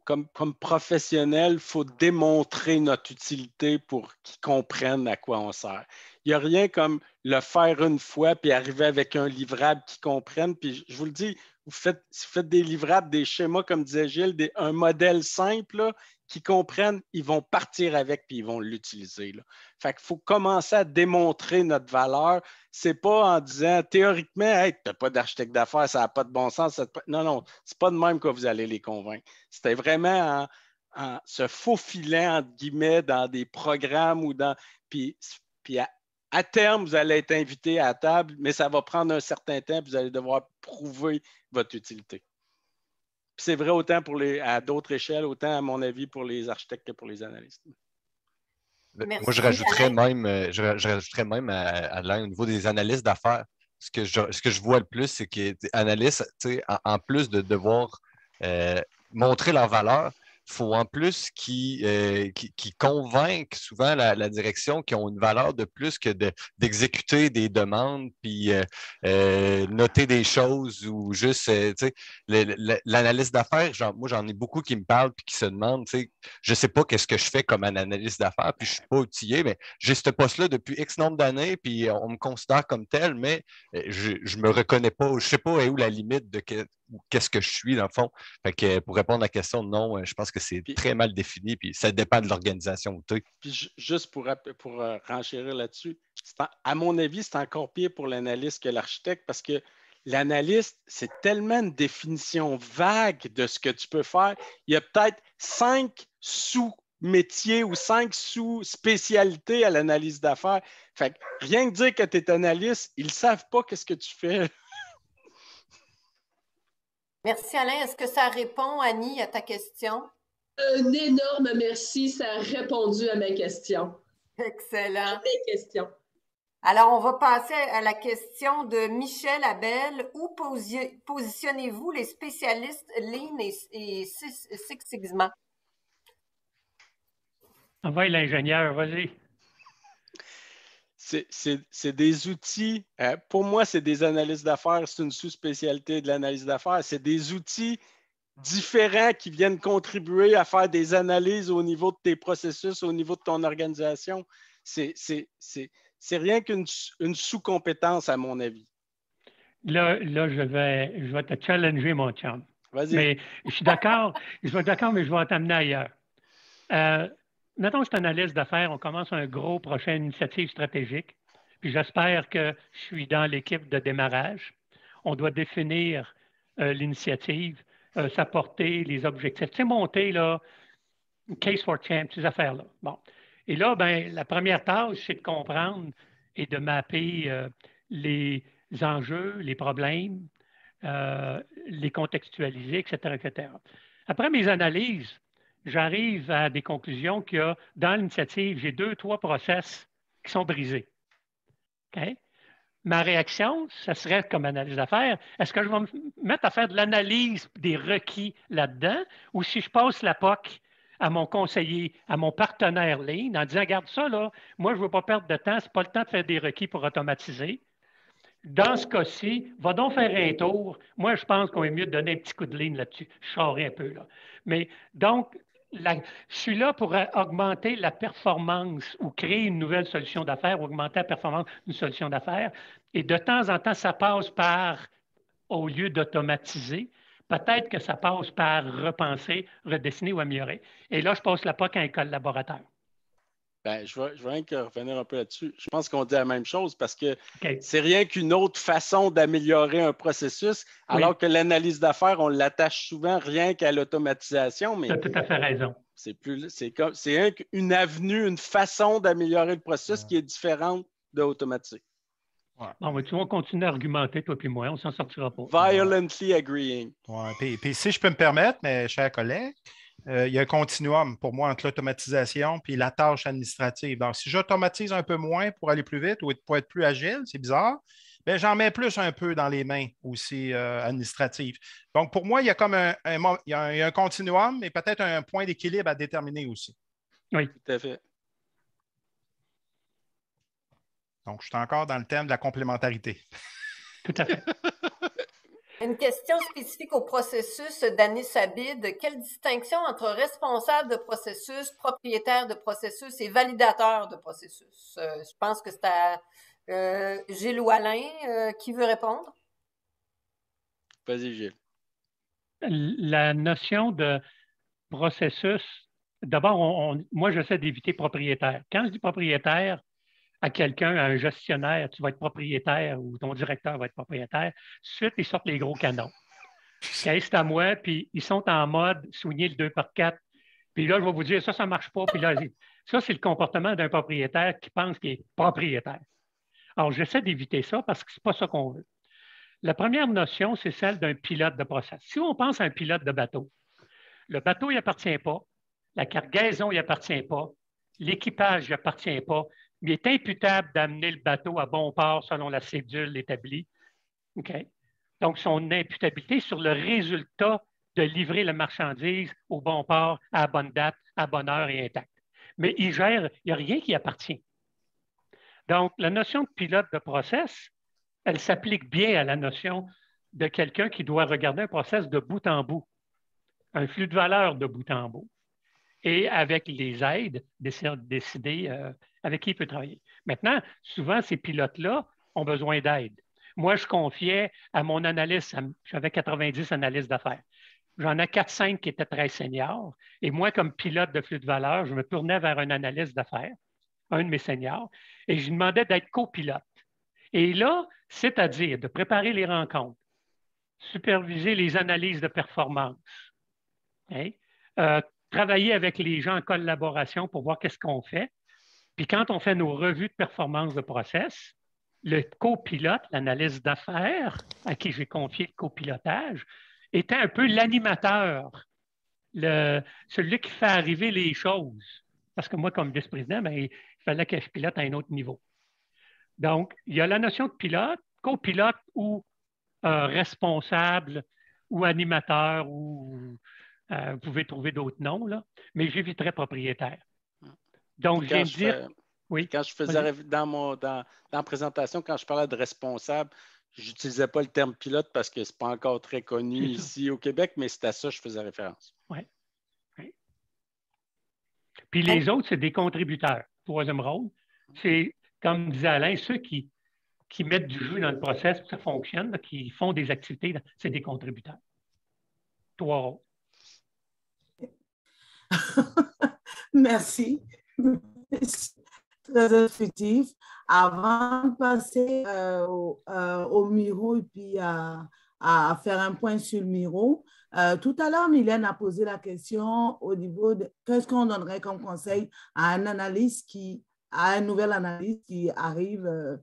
Speaker 1: comme, professionnel, il faut démontrer notre utilité pour qu'ils comprennent à quoi on sert. Il n'y a rien comme le faire une fois puis arriver avec un livrable qui comprennent. Puis je vous le dis, vous faites, vous faites des livrables, des schémas, comme disait Gilles, un modèle simple, qui comprennent, ils vont partir avec puis ils vont l'utiliser. Il qu'il faut commencer à démontrer notre valeur. C'est pas en disant théoriquement, tu n'as pas d'architecte d'affaires, ça n'a pas de bon sens. non, non, c'est pas de même que vous allez les convaincre. C'était vraiment en, se faufilant, entre guillemets, dans des programmes ou dans. Puis, à, terme, vous allez être invité à table, mais ça va prendre un certain temps, vous allez devoir prouver votre utilité c'est vrai autant pour les, à d'autres échelles, autant à mon avis pour les architectes que pour les analystes. Moi, euh, je rajouterais même,
Speaker 4: je, même à, à au niveau des analystes d'affaires. Ce que, je, ce que je vois le plus, c'est que analystes, en, en plus de devoir euh, montrer leur valeur, faut en plus qu'ils euh, qui, qui convainquent souvent la, direction qui ont une valeur de plus que d'exécuter des demandes puis euh, euh, noter des choses ou juste, tu sais, l'analyse d'affaires, moi j'en ai beaucoup qui me parlent puis qui se demandent, je ne sais pas qu'est-ce que je fais comme un analyste d'affaires puis je ne suis pas outillé, mais j'ai ce poste-là depuis X nombre d'années puis on me considère comme tel, mais je ne me reconnais pas, je ne sais pas où est la limite de ou qu'est-ce que je suis, dans le fond. pour répondre à la question, non, euh, je pense que c'est très mal défini, puis ça dépend de l'organisation où
Speaker 1: Puis juste pour, pour euh, renchérir là-dessus, à mon avis, c'est encore pire pour l'analyste que l'architecte parce que l'analyste, c'est tellement une définition vague de ce que tu peux faire. Il y a peut-être cinq sous métiers ou cinq sous-spécialités à l'analyse d'affaires. Fait rien que dire que tu es analyste, ils ne savent pas qu'est-ce que tu fais.
Speaker 2: Merci Alain. Est-ce que ça répond, Annie, à ta question? Un énorme merci. Ça a répondu à ma question. Excellent. questions. Alors, on va passer à la question de Michel Abel. Où positionnez-vous les spécialistes Lean et, Six Sigma?
Speaker 5: Envoie l'ingénieur, vas-y
Speaker 1: c'est des outils. Hein. pour moi, c'est des analyses d'affaires. C'est une sous-spécialité de l'analyse d'affaires. C'est des outils différents qui viennent contribuer à faire des analyses au niveau de tes processus, au niveau de ton organisation. C'est rien qu'une sous-compétence, à mon avis.
Speaker 5: Là, là je, vais, je vais te challenger, mon chum. Vas-y. Mais je suis d'accord, je suis d'accord, mais je vais t'amener ailleurs. Euh, mettons que je suis d'affaires, on commence un gros prochain initiative stratégique, puis j'espère que je suis dans l'équipe de démarrage. On doit définir euh, l'initiative, euh, sa portée, les objectifs. Tu sais, monter, là, case for champ, ces affaires-là. Bon. Et là, ben, la première tâche, c'est de comprendre et de mapper euh, les enjeux, les problèmes, les contextualiser, etc., etc. Après mes analyses, j'arrive à des conclusions qu'il y a dans l'initiative, j'ai deux, trois process qui sont brisés. Ma réaction, ce serait comme analyse d'affaires, est-ce que je vais me mettre à faire de l'analyse des requis là-dedans ou si je passe la POC à mon conseiller, à mon partenaire ligne en disant, regarde ça, là, moi, je ne veux pas perdre de temps, ce n'est pas le temps de faire des requis pour automatiser. Dans ce cas-ci, va donc faire un tour. Moi, je pense qu'on est mieux de donner un petit coup de ligne là-dessus. Je un peu, là. Mais donc, je suis là pour euh, augmenter la performance ou créer une nouvelle solution d'affaires, augmenter la performance d'une solution d'affaires. Et de temps en temps, ça passe par, au lieu d'automatiser, peut-être que ça passe par repenser, redessiner ou améliorer. Et là, je passe la pas à un collaborateur.
Speaker 1: Ben, je, veux, revenir un peu là-dessus. Je pense qu'on dit la même chose parce que c'est rien qu'une autre façon d'améliorer un processus, alors que l'analyse d'affaires, on l'attache souvent rien qu'à l'automatisation. Tu as tout à fait raison. C'est plus c'est comme c'est une avenue, une façon d'améliorer le processus qui est différente de automatique.
Speaker 5: Ouais. continuer à argumenter, toi et moi, on s'en sortira pas.
Speaker 1: Violently agreeing.
Speaker 6: puis si je peux me permettre, mes chers collègues, euh, il y a un continuum pour moi entre l'automatisation et la tâche administrative. Donc, si j'automatise un peu moins pour aller plus vite ou pour être plus agile, c'est bizarre, mais ben, j'en mets plus un peu dans les mains aussi euh, administratives. Donc, pour moi, il y a comme un, il y a un, continuum mais peut-être un point d'équilibre à déterminer aussi. Oui, tout à fait. Donc, je suis encore dans le thème de la complémentarité. Tout à fait.
Speaker 2: Une question spécifique au processus d'Annie Sabide. Quelle distinction entre responsable de processus, propriétaire de processus et validateur de processus? Euh, je pense que c'est à euh, Gilles ou Alain euh, qui veut répondre.
Speaker 1: Vas-y, Gilles.
Speaker 5: La notion de processus, d'abord, moi, j'essaie d'éviter propriétaire. Quand je dis propriétaire, à quelqu'un, à un gestionnaire, tu vas être propriétaire ou ton directeur va être propriétaire, suite, ils sortent les gros canons. C'est à moi, puis ils sont en mode souligner le 2 par 4 puis là, je vais vous dire, ça, ça ne marche pas. Puis là, ça, c'est le comportement d'un propriétaire qui pense qu'il est propriétaire. Alors, j'essaie d'éviter ça parce que ce n'est pas ça qu'on veut. La première notion, c'est celle d'un pilote de process. Si on pense à un pilote de bateau, le bateau, n'y appartient pas. La cargaison, n'y appartient pas. L'équipage, n'y appartient pas il est imputable d'amener le bateau à bon port selon la cédule établie. Donc, son imputabilité sur le résultat de livrer la marchandise au bon port, à bonne date, à bonne heure et intact. Mais il gère, il n'y a rien qui appartient. Donc, la notion de pilote de process, elle s'applique bien à la notion de quelqu'un qui doit regarder un process de bout en bout, un flux de valeur de bout en bout, et avec les aides, décider euh, avec qui il peut travailler. Maintenant, souvent, ces pilotes-là ont besoin d'aide. Moi, je confiais à mon analyste, j'avais 90 analystes d'affaires. J'en ai 4-5 qui étaient très seniors. Et moi, comme pilote de flux de valeur, je me tournais vers un analyste d'affaires, un de mes seniors, et je lui demandais d'être copilote. Et là, c'est-à-dire de préparer les rencontres, superviser les analyses de performance, hein, euh, travailler avec les gens en collaboration pour voir qu'est-ce qu'on fait, puis quand on fait nos revues de performance de process, le copilote, l'analyse d'affaires à qui j'ai confié le copilotage, était un peu l'animateur, celui qui fait arriver les choses. Parce que moi, comme vice-président, ben, il fallait que je pilote à un autre niveau. Donc, il y a la notion de pilote, copilote ou euh, responsable ou animateur ou euh, vous pouvez trouver d'autres noms, là, mais j'éviterai propriétaire.
Speaker 1: Donc, quand je, oui. Quand je faisais dans, mon, dans, la présentation, quand je parlais de responsable, je n'utilisais pas le terme pilote parce que ce n'est pas encore très connu ici au Québec, mais c'est à ça que je faisais référence.
Speaker 5: Oui. Puis les autres, c'est des contributeurs. Troisième rôle, c'est, comme disait Alain, ceux qui, qui mettent du jeu dans le process, ça fonctionne, qui font des activités, c'est des contributeurs. Trois rôles.
Speaker 3: Merci. très instructif avant de passer euh, au, euh, Miro et puis à, faire un point sur le Miro. Euh, tout à l'heure, Mylène a posé la question au niveau de qu'est-ce qu'on donnerait comme conseil à un analyste qui, à un nouvel analyste qui arrive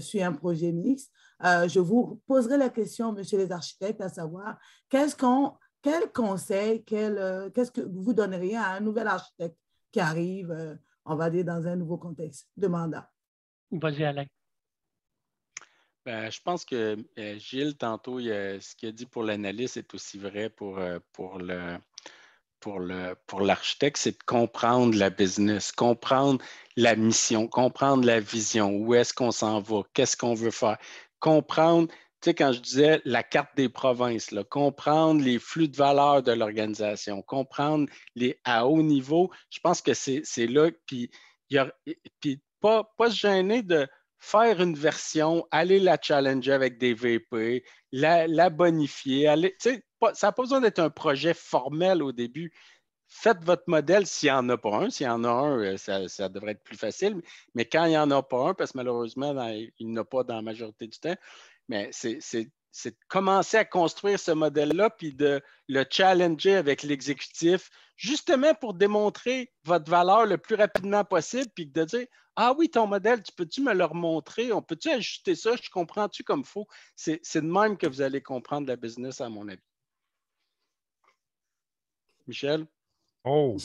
Speaker 3: sur un projet mixte. je vous poserai la question, monsieur les architectes, à savoir qu'est-ce qu'on quel conseil, qu'est-ce que vous donneriez à un nouvel architecte qui arrive, euh, on va dire, dans un nouveau contexte de mandat. Vas-y,
Speaker 5: Alain.
Speaker 1: Ben, je pense que euh, Gilles, tantôt, ce qu'il a dit pour l'analyste est aussi vrai euh, pour, le pour le pour l'architecte, c'est de comprendre la business, comprendre la mission, comprendre la vision, où est-ce qu'on s'en va, qu'est-ce qu'on veut faire, comprendre tu sais, quand je disais la carte des provinces, comprendre les flux de valeur de l'organisation, comprendre les à haut niveau, je pense que c'est là. Puis, pas, pas se gêner de faire une version, aller la challenger avec des VP, la, bonifier. ça n'a pas besoin d'être un projet formel au début. Faites votre modèle s'il n'y en a pas un. S'il y en a un, euh, ça, devrait être plus facile. Mais quand il n'y en a pas un, parce que malheureusement, il n'y en a pas dans la majorité du temps, mais c'est de commencer à construire ce modèle-là, puis de le challenger avec l'exécutif, justement pour démontrer votre valeur le plus rapidement possible, puis de dire Ah oui, ton modèle, tu peux-tu me le remontrer? On peut-tu ajuster ça? Je comprends-tu comme il faut? C'est de même que vous allez comprendre la business, à mon avis. Michel?
Speaker 6: Oh!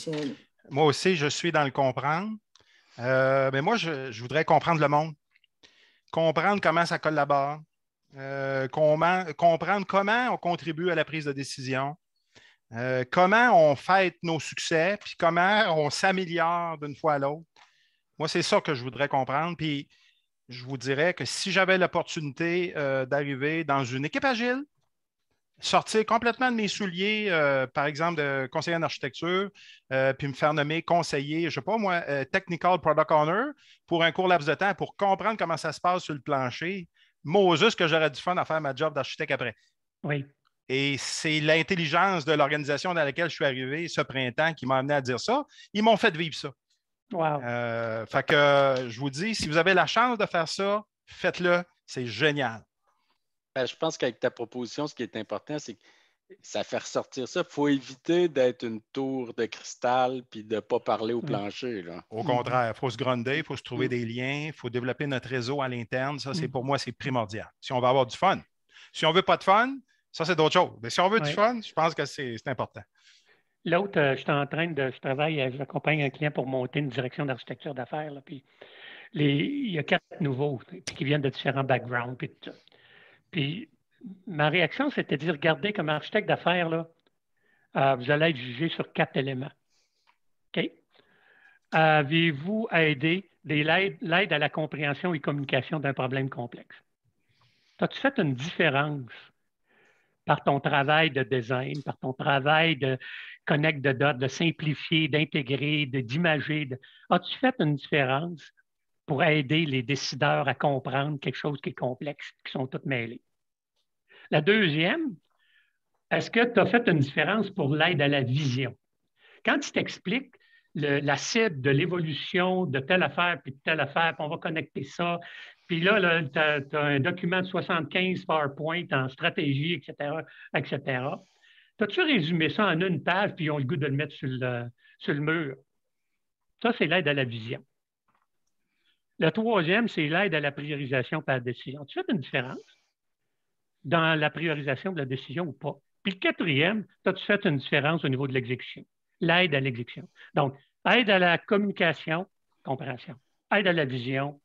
Speaker 6: Moi aussi, je suis dans le comprendre. Euh, mais moi, je, je voudrais comprendre le monde, comprendre comment ça collabore, euh, comprendre comment on contribue à la prise de décision, euh, comment on fête nos succès, puis comment on s'améliore d'une fois à l'autre. Moi, c'est ça que je voudrais comprendre. Puis je vous dirais que si j'avais l'opportunité euh, d'arriver dans une équipe agile, sortir complètement de mes souliers, par exemple, de conseiller en architecture, puis me faire nommer conseiller, je ne sais pas moi, Technical Product Owner pour un court laps de temps pour comprendre comment ça se passe sur le plancher. Moses que j'aurais du fun à faire ma job d'architecte après. Oui. Et c'est l'intelligence de l'organisation dans laquelle je suis arrivé ce printemps qui m'a amené à dire ça. Ils m'ont fait vivre ça. Wow. Euh, fait que euh, je vous dis, si vous avez la chance de faire ça, faites-le. C'est génial.
Speaker 1: Ben, je pense qu'avec ta proposition, ce qui est important, c'est que ça fait ressortir ça. Il faut éviter d'être une tour de cristal puis de ne pas parler au mm. plancher. Au mm. contraire,
Speaker 6: il faut se gronder, il faut se trouver mm. des liens, il faut développer notre réseau à l'interne. Ça, c'est pour moi, c'est primordial. Si on veut avoir du fun. Si on ne veut pas de fun, ça, c'est d'autres choses. Mais si on veut du fun, je pense que c'est important.
Speaker 5: L'autre, euh, je suis en train de. Je travaille, euh, j'accompagne un client pour monter une direction d'architecture d'affaires. Puis il y a quatre nouveaux qui viennent de différents backgrounds. puis ma réaction, c'était de dire, regardez, comme architecte d'affaires, là, euh, vous allez être jugé sur quatre éléments. OK? Avez-vous aidé l'aide à la compréhension et communication d'un problème complexe? As-tu fait une différence par ton travail de design, par ton travail de connecte de dots, de simplifier, d'intégrer, d'imager? As-tu fait une différence pour aider les décideurs à comprendre quelque chose qui est complexe, qui sont toutes mêlées? La deuxième, est-ce que tu as fait une différence pour l'aide à la vision? Quand tu t'expliques la de l'évolution de telle affaire, puis de telle affaire, puis on va connecter ça, puis là, tu as, un document de 75 PowerPoint en stratégie, etc., etc. as tu résumé ça en une page, puis ils ont le goût de le mettre sur le, sur le mur? Ça, c'est l'aide à la vision. La troisième, c'est l'aide à la priorisation par décision. Tu fais une différence? dans la priorisation de la décision ou pas. Puis le quatrième, as fait une différence au niveau de l'exécution? L'aide à l'exécution. Donc, aide à la communication, compréhension, aide à la vision,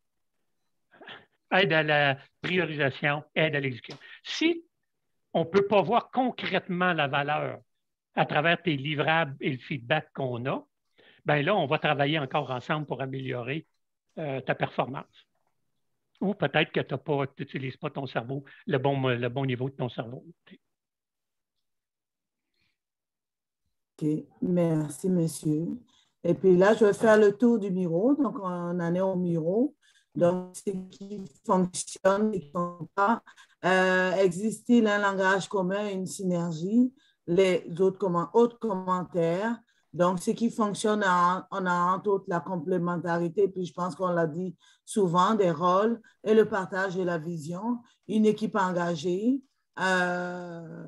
Speaker 5: aide à la priorisation, aide à l'exécution. Si on ne peut pas voir concrètement la valeur à travers tes livrables et le feedback qu'on a, bien là, on va travailler encore ensemble pour améliorer euh, ta performance ou peut-être que tu n'utilises pas ton cerveau, le bon, le bon niveau de ton cerveau.
Speaker 3: OK. Merci, monsieur. Et puis là, je vais faire le tour du bureau. Donc, on en est au bureau. Donc, ce qui fonctionne et qui ne pas. Euh, existe-t-il un langage commun, une synergie? Les autres commentaires? Donc, ce qui fonctionne, on a entre autres la complémentarité, puis je pense qu'on l'a dit souvent, des rôles et le partage et la vision, une équipe engagée, euh,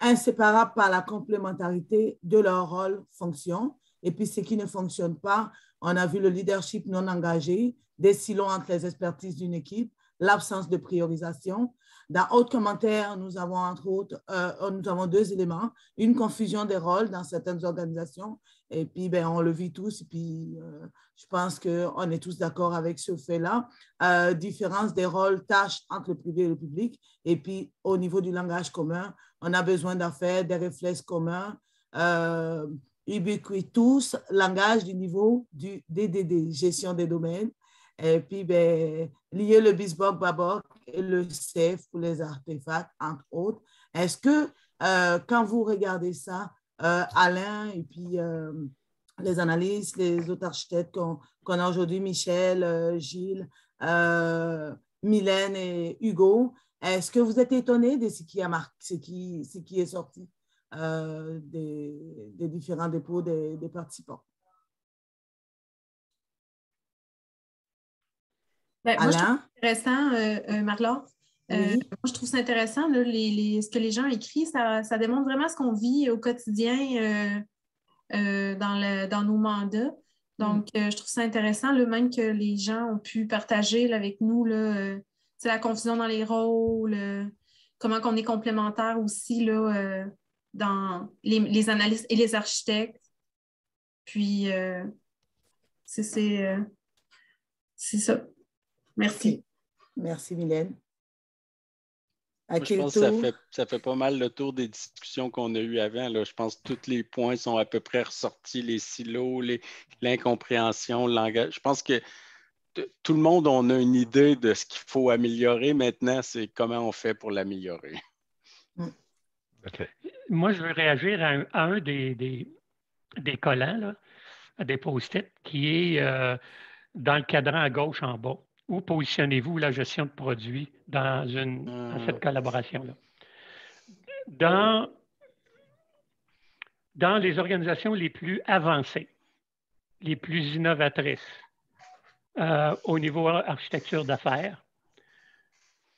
Speaker 3: inséparable par la complémentarité de leur rôle, fonction. Et puis, ce qui ne fonctionne pas, on a vu le leadership non engagé, des silos entre les expertises d'une équipe, l'absence de priorisation dans autres commentaires, nous avons entre autres, euh, nous avons deux éléments, une confusion des rôles dans certaines organisations, et puis ben, on le vit tous, et puis euh, je pense qu'on est tous d'accord avec ce fait-là, euh, différence des rôles, tâches entre le privé et le public, et puis au niveau du langage commun, on a besoin d'affaires, des réflexes communs, ubiquitous, langage du niveau du DDD, gestion des domaines, et puis, ben, lier le Bisbok Babok et le CEF pour les artefacts, entre autres. Est-ce que, euh, quand vous regardez ça, euh, Alain et puis euh, les analystes, les autres architectes qu'on a aujourd'hui, Michel, Gilles, Mylène et Hugo, est-ce que vous êtes étonnés de ce qui, a marqué, ce qui, est sorti des, différents dépôts des participants?
Speaker 7: Ben, moi, je trouve intéressant, euh, euh, euh
Speaker 3: Moi,
Speaker 7: je trouve ça intéressant, les, ce que les gens écrivent, ça, ça démontre vraiment ce qu'on vit au quotidien euh, dans, nos mandats. Donc, mm. je trouve ça intéressant, le même que les gens ont pu partager avec nous là, la confusion dans les rôles, comment qu'on est complémentaires aussi là, dans les, les, analystes et les architectes. Puis,
Speaker 3: c'est ça. Merci. Merci, Mylène.
Speaker 1: ça fait, pas mal le tour des discussions qu'on a eues avant. Je pense que tous les points sont à peu près ressortis, les silos, l'incompréhension, le langage. Je pense que tout le monde, on a une idée de ce qu'il faut améliorer. Maintenant, c'est comment on fait pour l'améliorer.
Speaker 3: Mm.
Speaker 5: Moi, je veux réagir à un, des, des, des, collants, là, des post-it, qui est euh, dans le cadran à gauche en bas où positionnez-vous la gestion de produits dans, cette euh, collaboration-là? Dans, les organisations les plus avancées, les plus innovatrices euh, au niveau architecture d'affaires,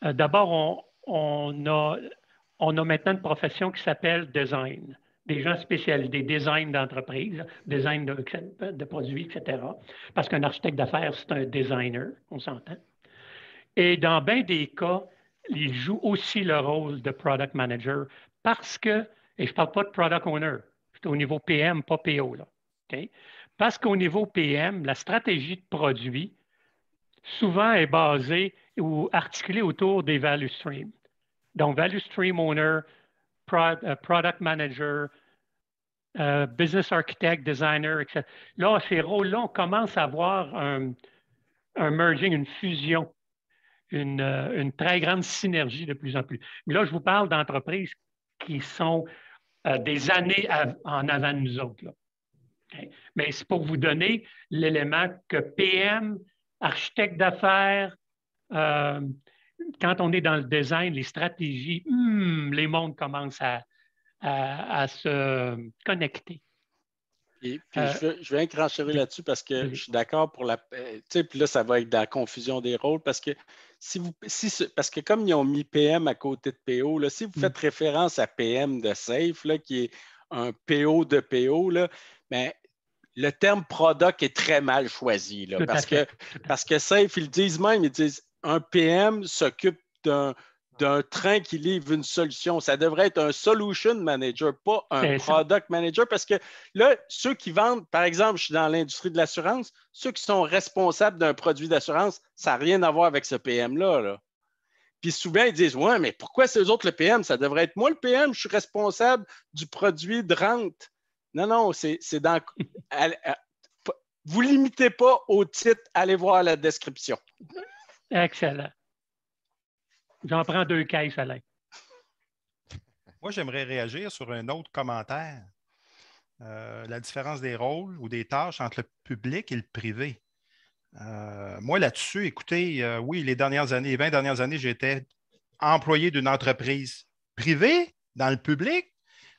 Speaker 5: euh, d'abord, on a maintenant une profession qui s'appelle design des gens spécialisés, design d'entreprise, design de, de, produits, etc. Parce qu'un architecte d'affaires, c'est un designer, on s'entend. Et dans bien des cas, il joue aussi le rôle de product manager parce que, et je ne parle pas de product owner, c'est au niveau PM, pas PO. Là, Parce qu'au niveau PM, la stratégie de produit, souvent est basée ou articulée autour des value streams. Donc, value stream owner, Uh, product manager, euh, business architect, designer, etc. Là, ces rôles-là, on commence à avoir un, merging, une fusion, euh, une, très grande synergie de plus en plus. Mais là, je vous parle d'entreprises qui sont euh, des années en avant de nous autres. Hein? Mais c'est pour vous donner l'élément que PM, architecte d'affaires, quand on est dans le design, les stratégies, hmm, les mondes commencent à, se connecter.
Speaker 1: Euh, je, vais, je, là-dessus parce que je suis d'accord pour la. Euh, là, ça va être dans la confusion des rôles parce que si vous. parce que comme ils ont mis PM à côté de PO, là, si vous mm. faites référence à PM de Safe, là, qui est un PO de PO, là, ben, le terme product est très mal choisi. Là, parce, que, parce que Safe, ils disent même, ils disent un PM s'occupe d'un train qui livre une solution. Ça devrait être un solution manager, pas un ben, product manager, parce que là, ceux qui vendent, par exemple, je suis dans l'industrie de l'assurance, ceux qui sont responsables d'un produit d'assurance, ça n'a rien à voir avec ce PM-là. Puis souvent, ils disent Ouais, mais pourquoi c'est eux autres le PM Ça devrait être moi le PM, je suis responsable du produit de rente. Non, non, c'est dans. Vous limitez pas au titre, allez voir la description.
Speaker 5: Excellent. J'en prends deux caisses, Alain.
Speaker 1: Moi, j'aimerais réagir sur
Speaker 6: un autre commentaire. Euh, la différence des rôles ou des tâches entre le public et le privé. Euh, moi, là-dessus, écoutez, euh, oui, les dernières années, les 20 dernières années, j'étais employé d'une entreprise privée dans le public,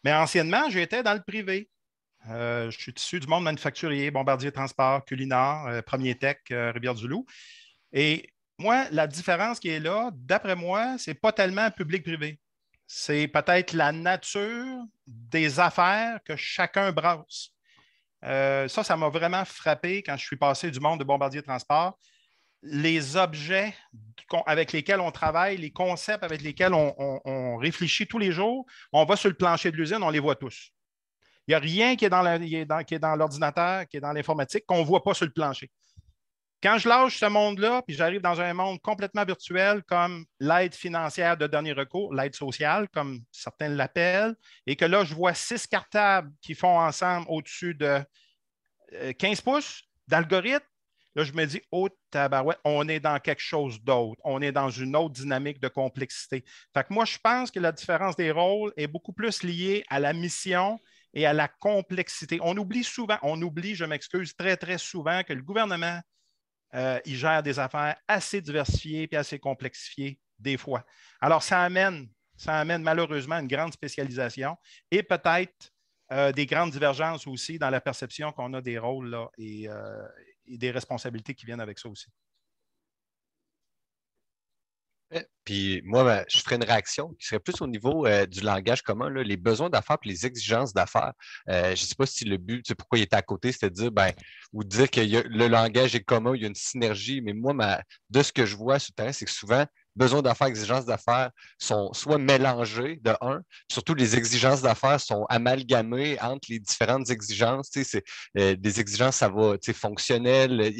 Speaker 6: mais anciennement, j'étais dans le privé. je suis issu du monde manufacturier, bombardier transport, culinaire, premier tech, Rivière-du-Loup. Et moi, la différence qui est là, d'après moi, c'est pas tellement public-privé. C'est peut-être la nature des affaires que chacun brasse. Euh, ça, ça m'a vraiment frappé quand je suis passé du monde de bombardier de transport. Les objets avec lesquels on travaille, les concepts avec lesquels on, on réfléchit tous les jours, on va sur le plancher de l'usine, on les voit tous. Il n'y a rien qui est dans l'ordinateur, qui est dans l'informatique qu'on ne voit pas sur le plancher. Quand je lâche ce monde-là, puis j'arrive dans un monde complètement virtuel comme l'aide financière de dernier recours, l'aide sociale, comme certains l'appellent, et que là, je vois six cartables qui font ensemble au-dessus de 15 euh, pouces d'algorithme, là, je me dis, oh tabarouette, on est dans quelque chose d'autre. On est dans une autre dynamique de complexité. Fait que moi, je pense que la différence des rôles est beaucoup plus liée à la mission et à la complexité. On oublie souvent, on oublie, je m'excuse, très, très souvent que le gouvernement, euh, il ils gèrent des affaires assez diversifiées et assez complexifiées des fois. Alors, ça amène, ça amène malheureusement une grande spécialisation et peut-être euh, des grandes divergences aussi dans la perception qu'on a des rôles euh, et des responsabilités qui viennent avec ça aussi.
Speaker 4: Puis moi, ben, je ferais une réaction qui serait plus au niveau euh, du langage commun, les besoins d'affaires et les exigences d'affaires. Euh, je ne sais pas si le but, tu sais, pourquoi il était à côté, cest de dire, ben, ou dire que le langage est commun, il y a une synergie, mais moi, de ce que je vois sur le terrain, c'est que souvent, besoins d'affaires, exigences d'affaires sont soit mélangés de un, surtout les exigences d'affaires sont amalgamées entre les différentes exigences. Euh, des exigences, ça va fonctionnelles.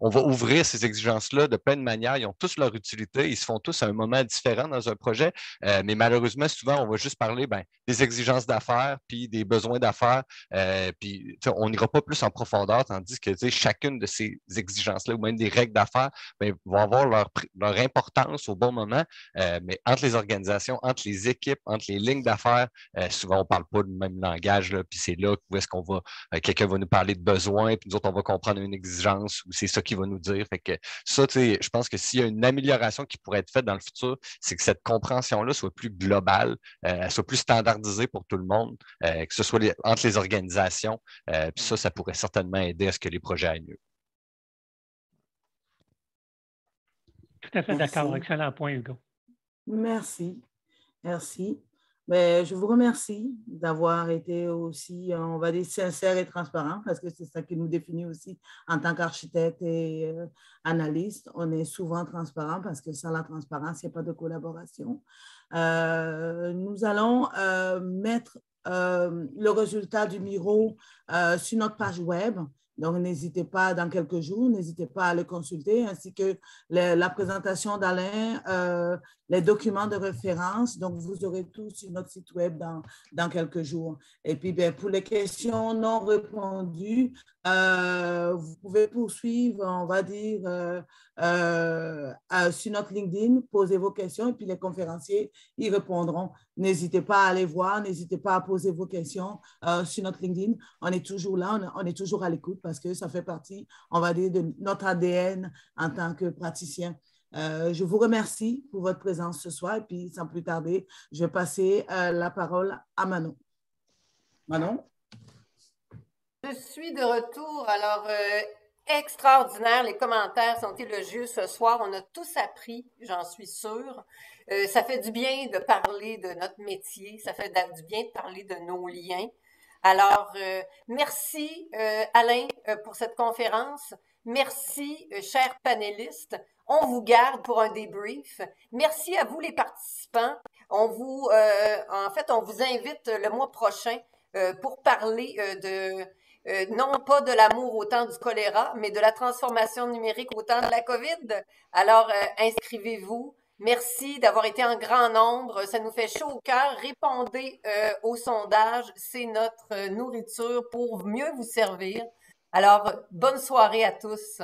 Speaker 4: on va ouvrir ces exigences-là de plein de manières. Ils ont tous leur utilité. Ils se font tous à un moment différent dans un projet. Euh, mais malheureusement, souvent, on va juste parler ben, des exigences d'affaires puis des besoins d'affaires. Euh, puis on n'ira pas plus en profondeur, tandis que chacune de ces exigences-là ou même des règles d'affaires ben, vont avoir leur, leur importance au bon moment, euh, mais entre les organisations, entre les équipes, entre les lignes d'affaires, euh, souvent on ne parle pas le même langage, puis c'est là où est-ce qu'on va, euh, quelqu'un va nous parler de besoin, puis nous autres, on va comprendre une exigence, ou c'est ça qui va nous dire. Fait que ça, je pense que s'il y a une amélioration qui pourrait être faite dans le futur, c'est que cette compréhension-là soit plus globale, soit plus standardisée pour tout le monde, que ce soit entre les organisations, puis ça, ça pourrait certainement aider à ce que les projets aillent mieux.
Speaker 5: tout à fait d'accord. Excellent point, Hugo.
Speaker 3: Merci. Merci. Mais ben, je vous remercie d'avoir été aussi, on va dire, sincère et transparent, parce que c'est ça qui nous définit aussi en tant qu'architecte et analystes. Euh, analyste. On est souvent transparent parce que sans la transparence, il n'y a pas de collaboration. Euh, nous allons euh, mettre le résultat du Miro sur notre page web. Donc, n'hésitez pas, dans quelques jours, n'hésitez pas à le consulter, ainsi que la présentation d'Alain, euh, les documents de référence. Donc, vous aurez tout sur notre site web dans, quelques jours. Et puis, ben, pour les questions non répondues, euh, vous pouvez poursuivre, on va dire, euh, euh, euh, sur notre LinkedIn, posez vos questions et puis les conférenciers y répondront. N'hésitez pas à aller voir, n'hésitez pas à poser vos questions euh, sur notre LinkedIn. On est toujours là, on, on est toujours à l'écoute parce que ça fait partie, on va dire, de notre ADN en tant que praticien. je vous remercie pour votre présence ce soir et puis sans plus tarder, je vais passer la parole à Manon. Manon?
Speaker 2: Je suis de retour. Alors, extraordinaire. Les commentaires sont élogieux ce soir. On a tous appris, j'en suis sûre. Euh, ça fait du bien de parler de notre métier. Ça fait du bien de parler de nos liens. Alors, euh, merci euh, Alain pour cette conférence. Merci, chers panélistes. On vous garde pour un débrief. Merci à vous les participants. On vous, en fait, on vous invite le mois prochain pour parler de euh, non pas de l'amour au temps du choléra, mais de la transformation numérique au temps de la COVID. Alors, euh, inscrivez-vous. Merci d'avoir été en grand nombre. Ça nous fait chaud au cœur. Répondez euh, au sondage. C'est notre nourriture pour mieux vous servir. Alors, bonne soirée à tous.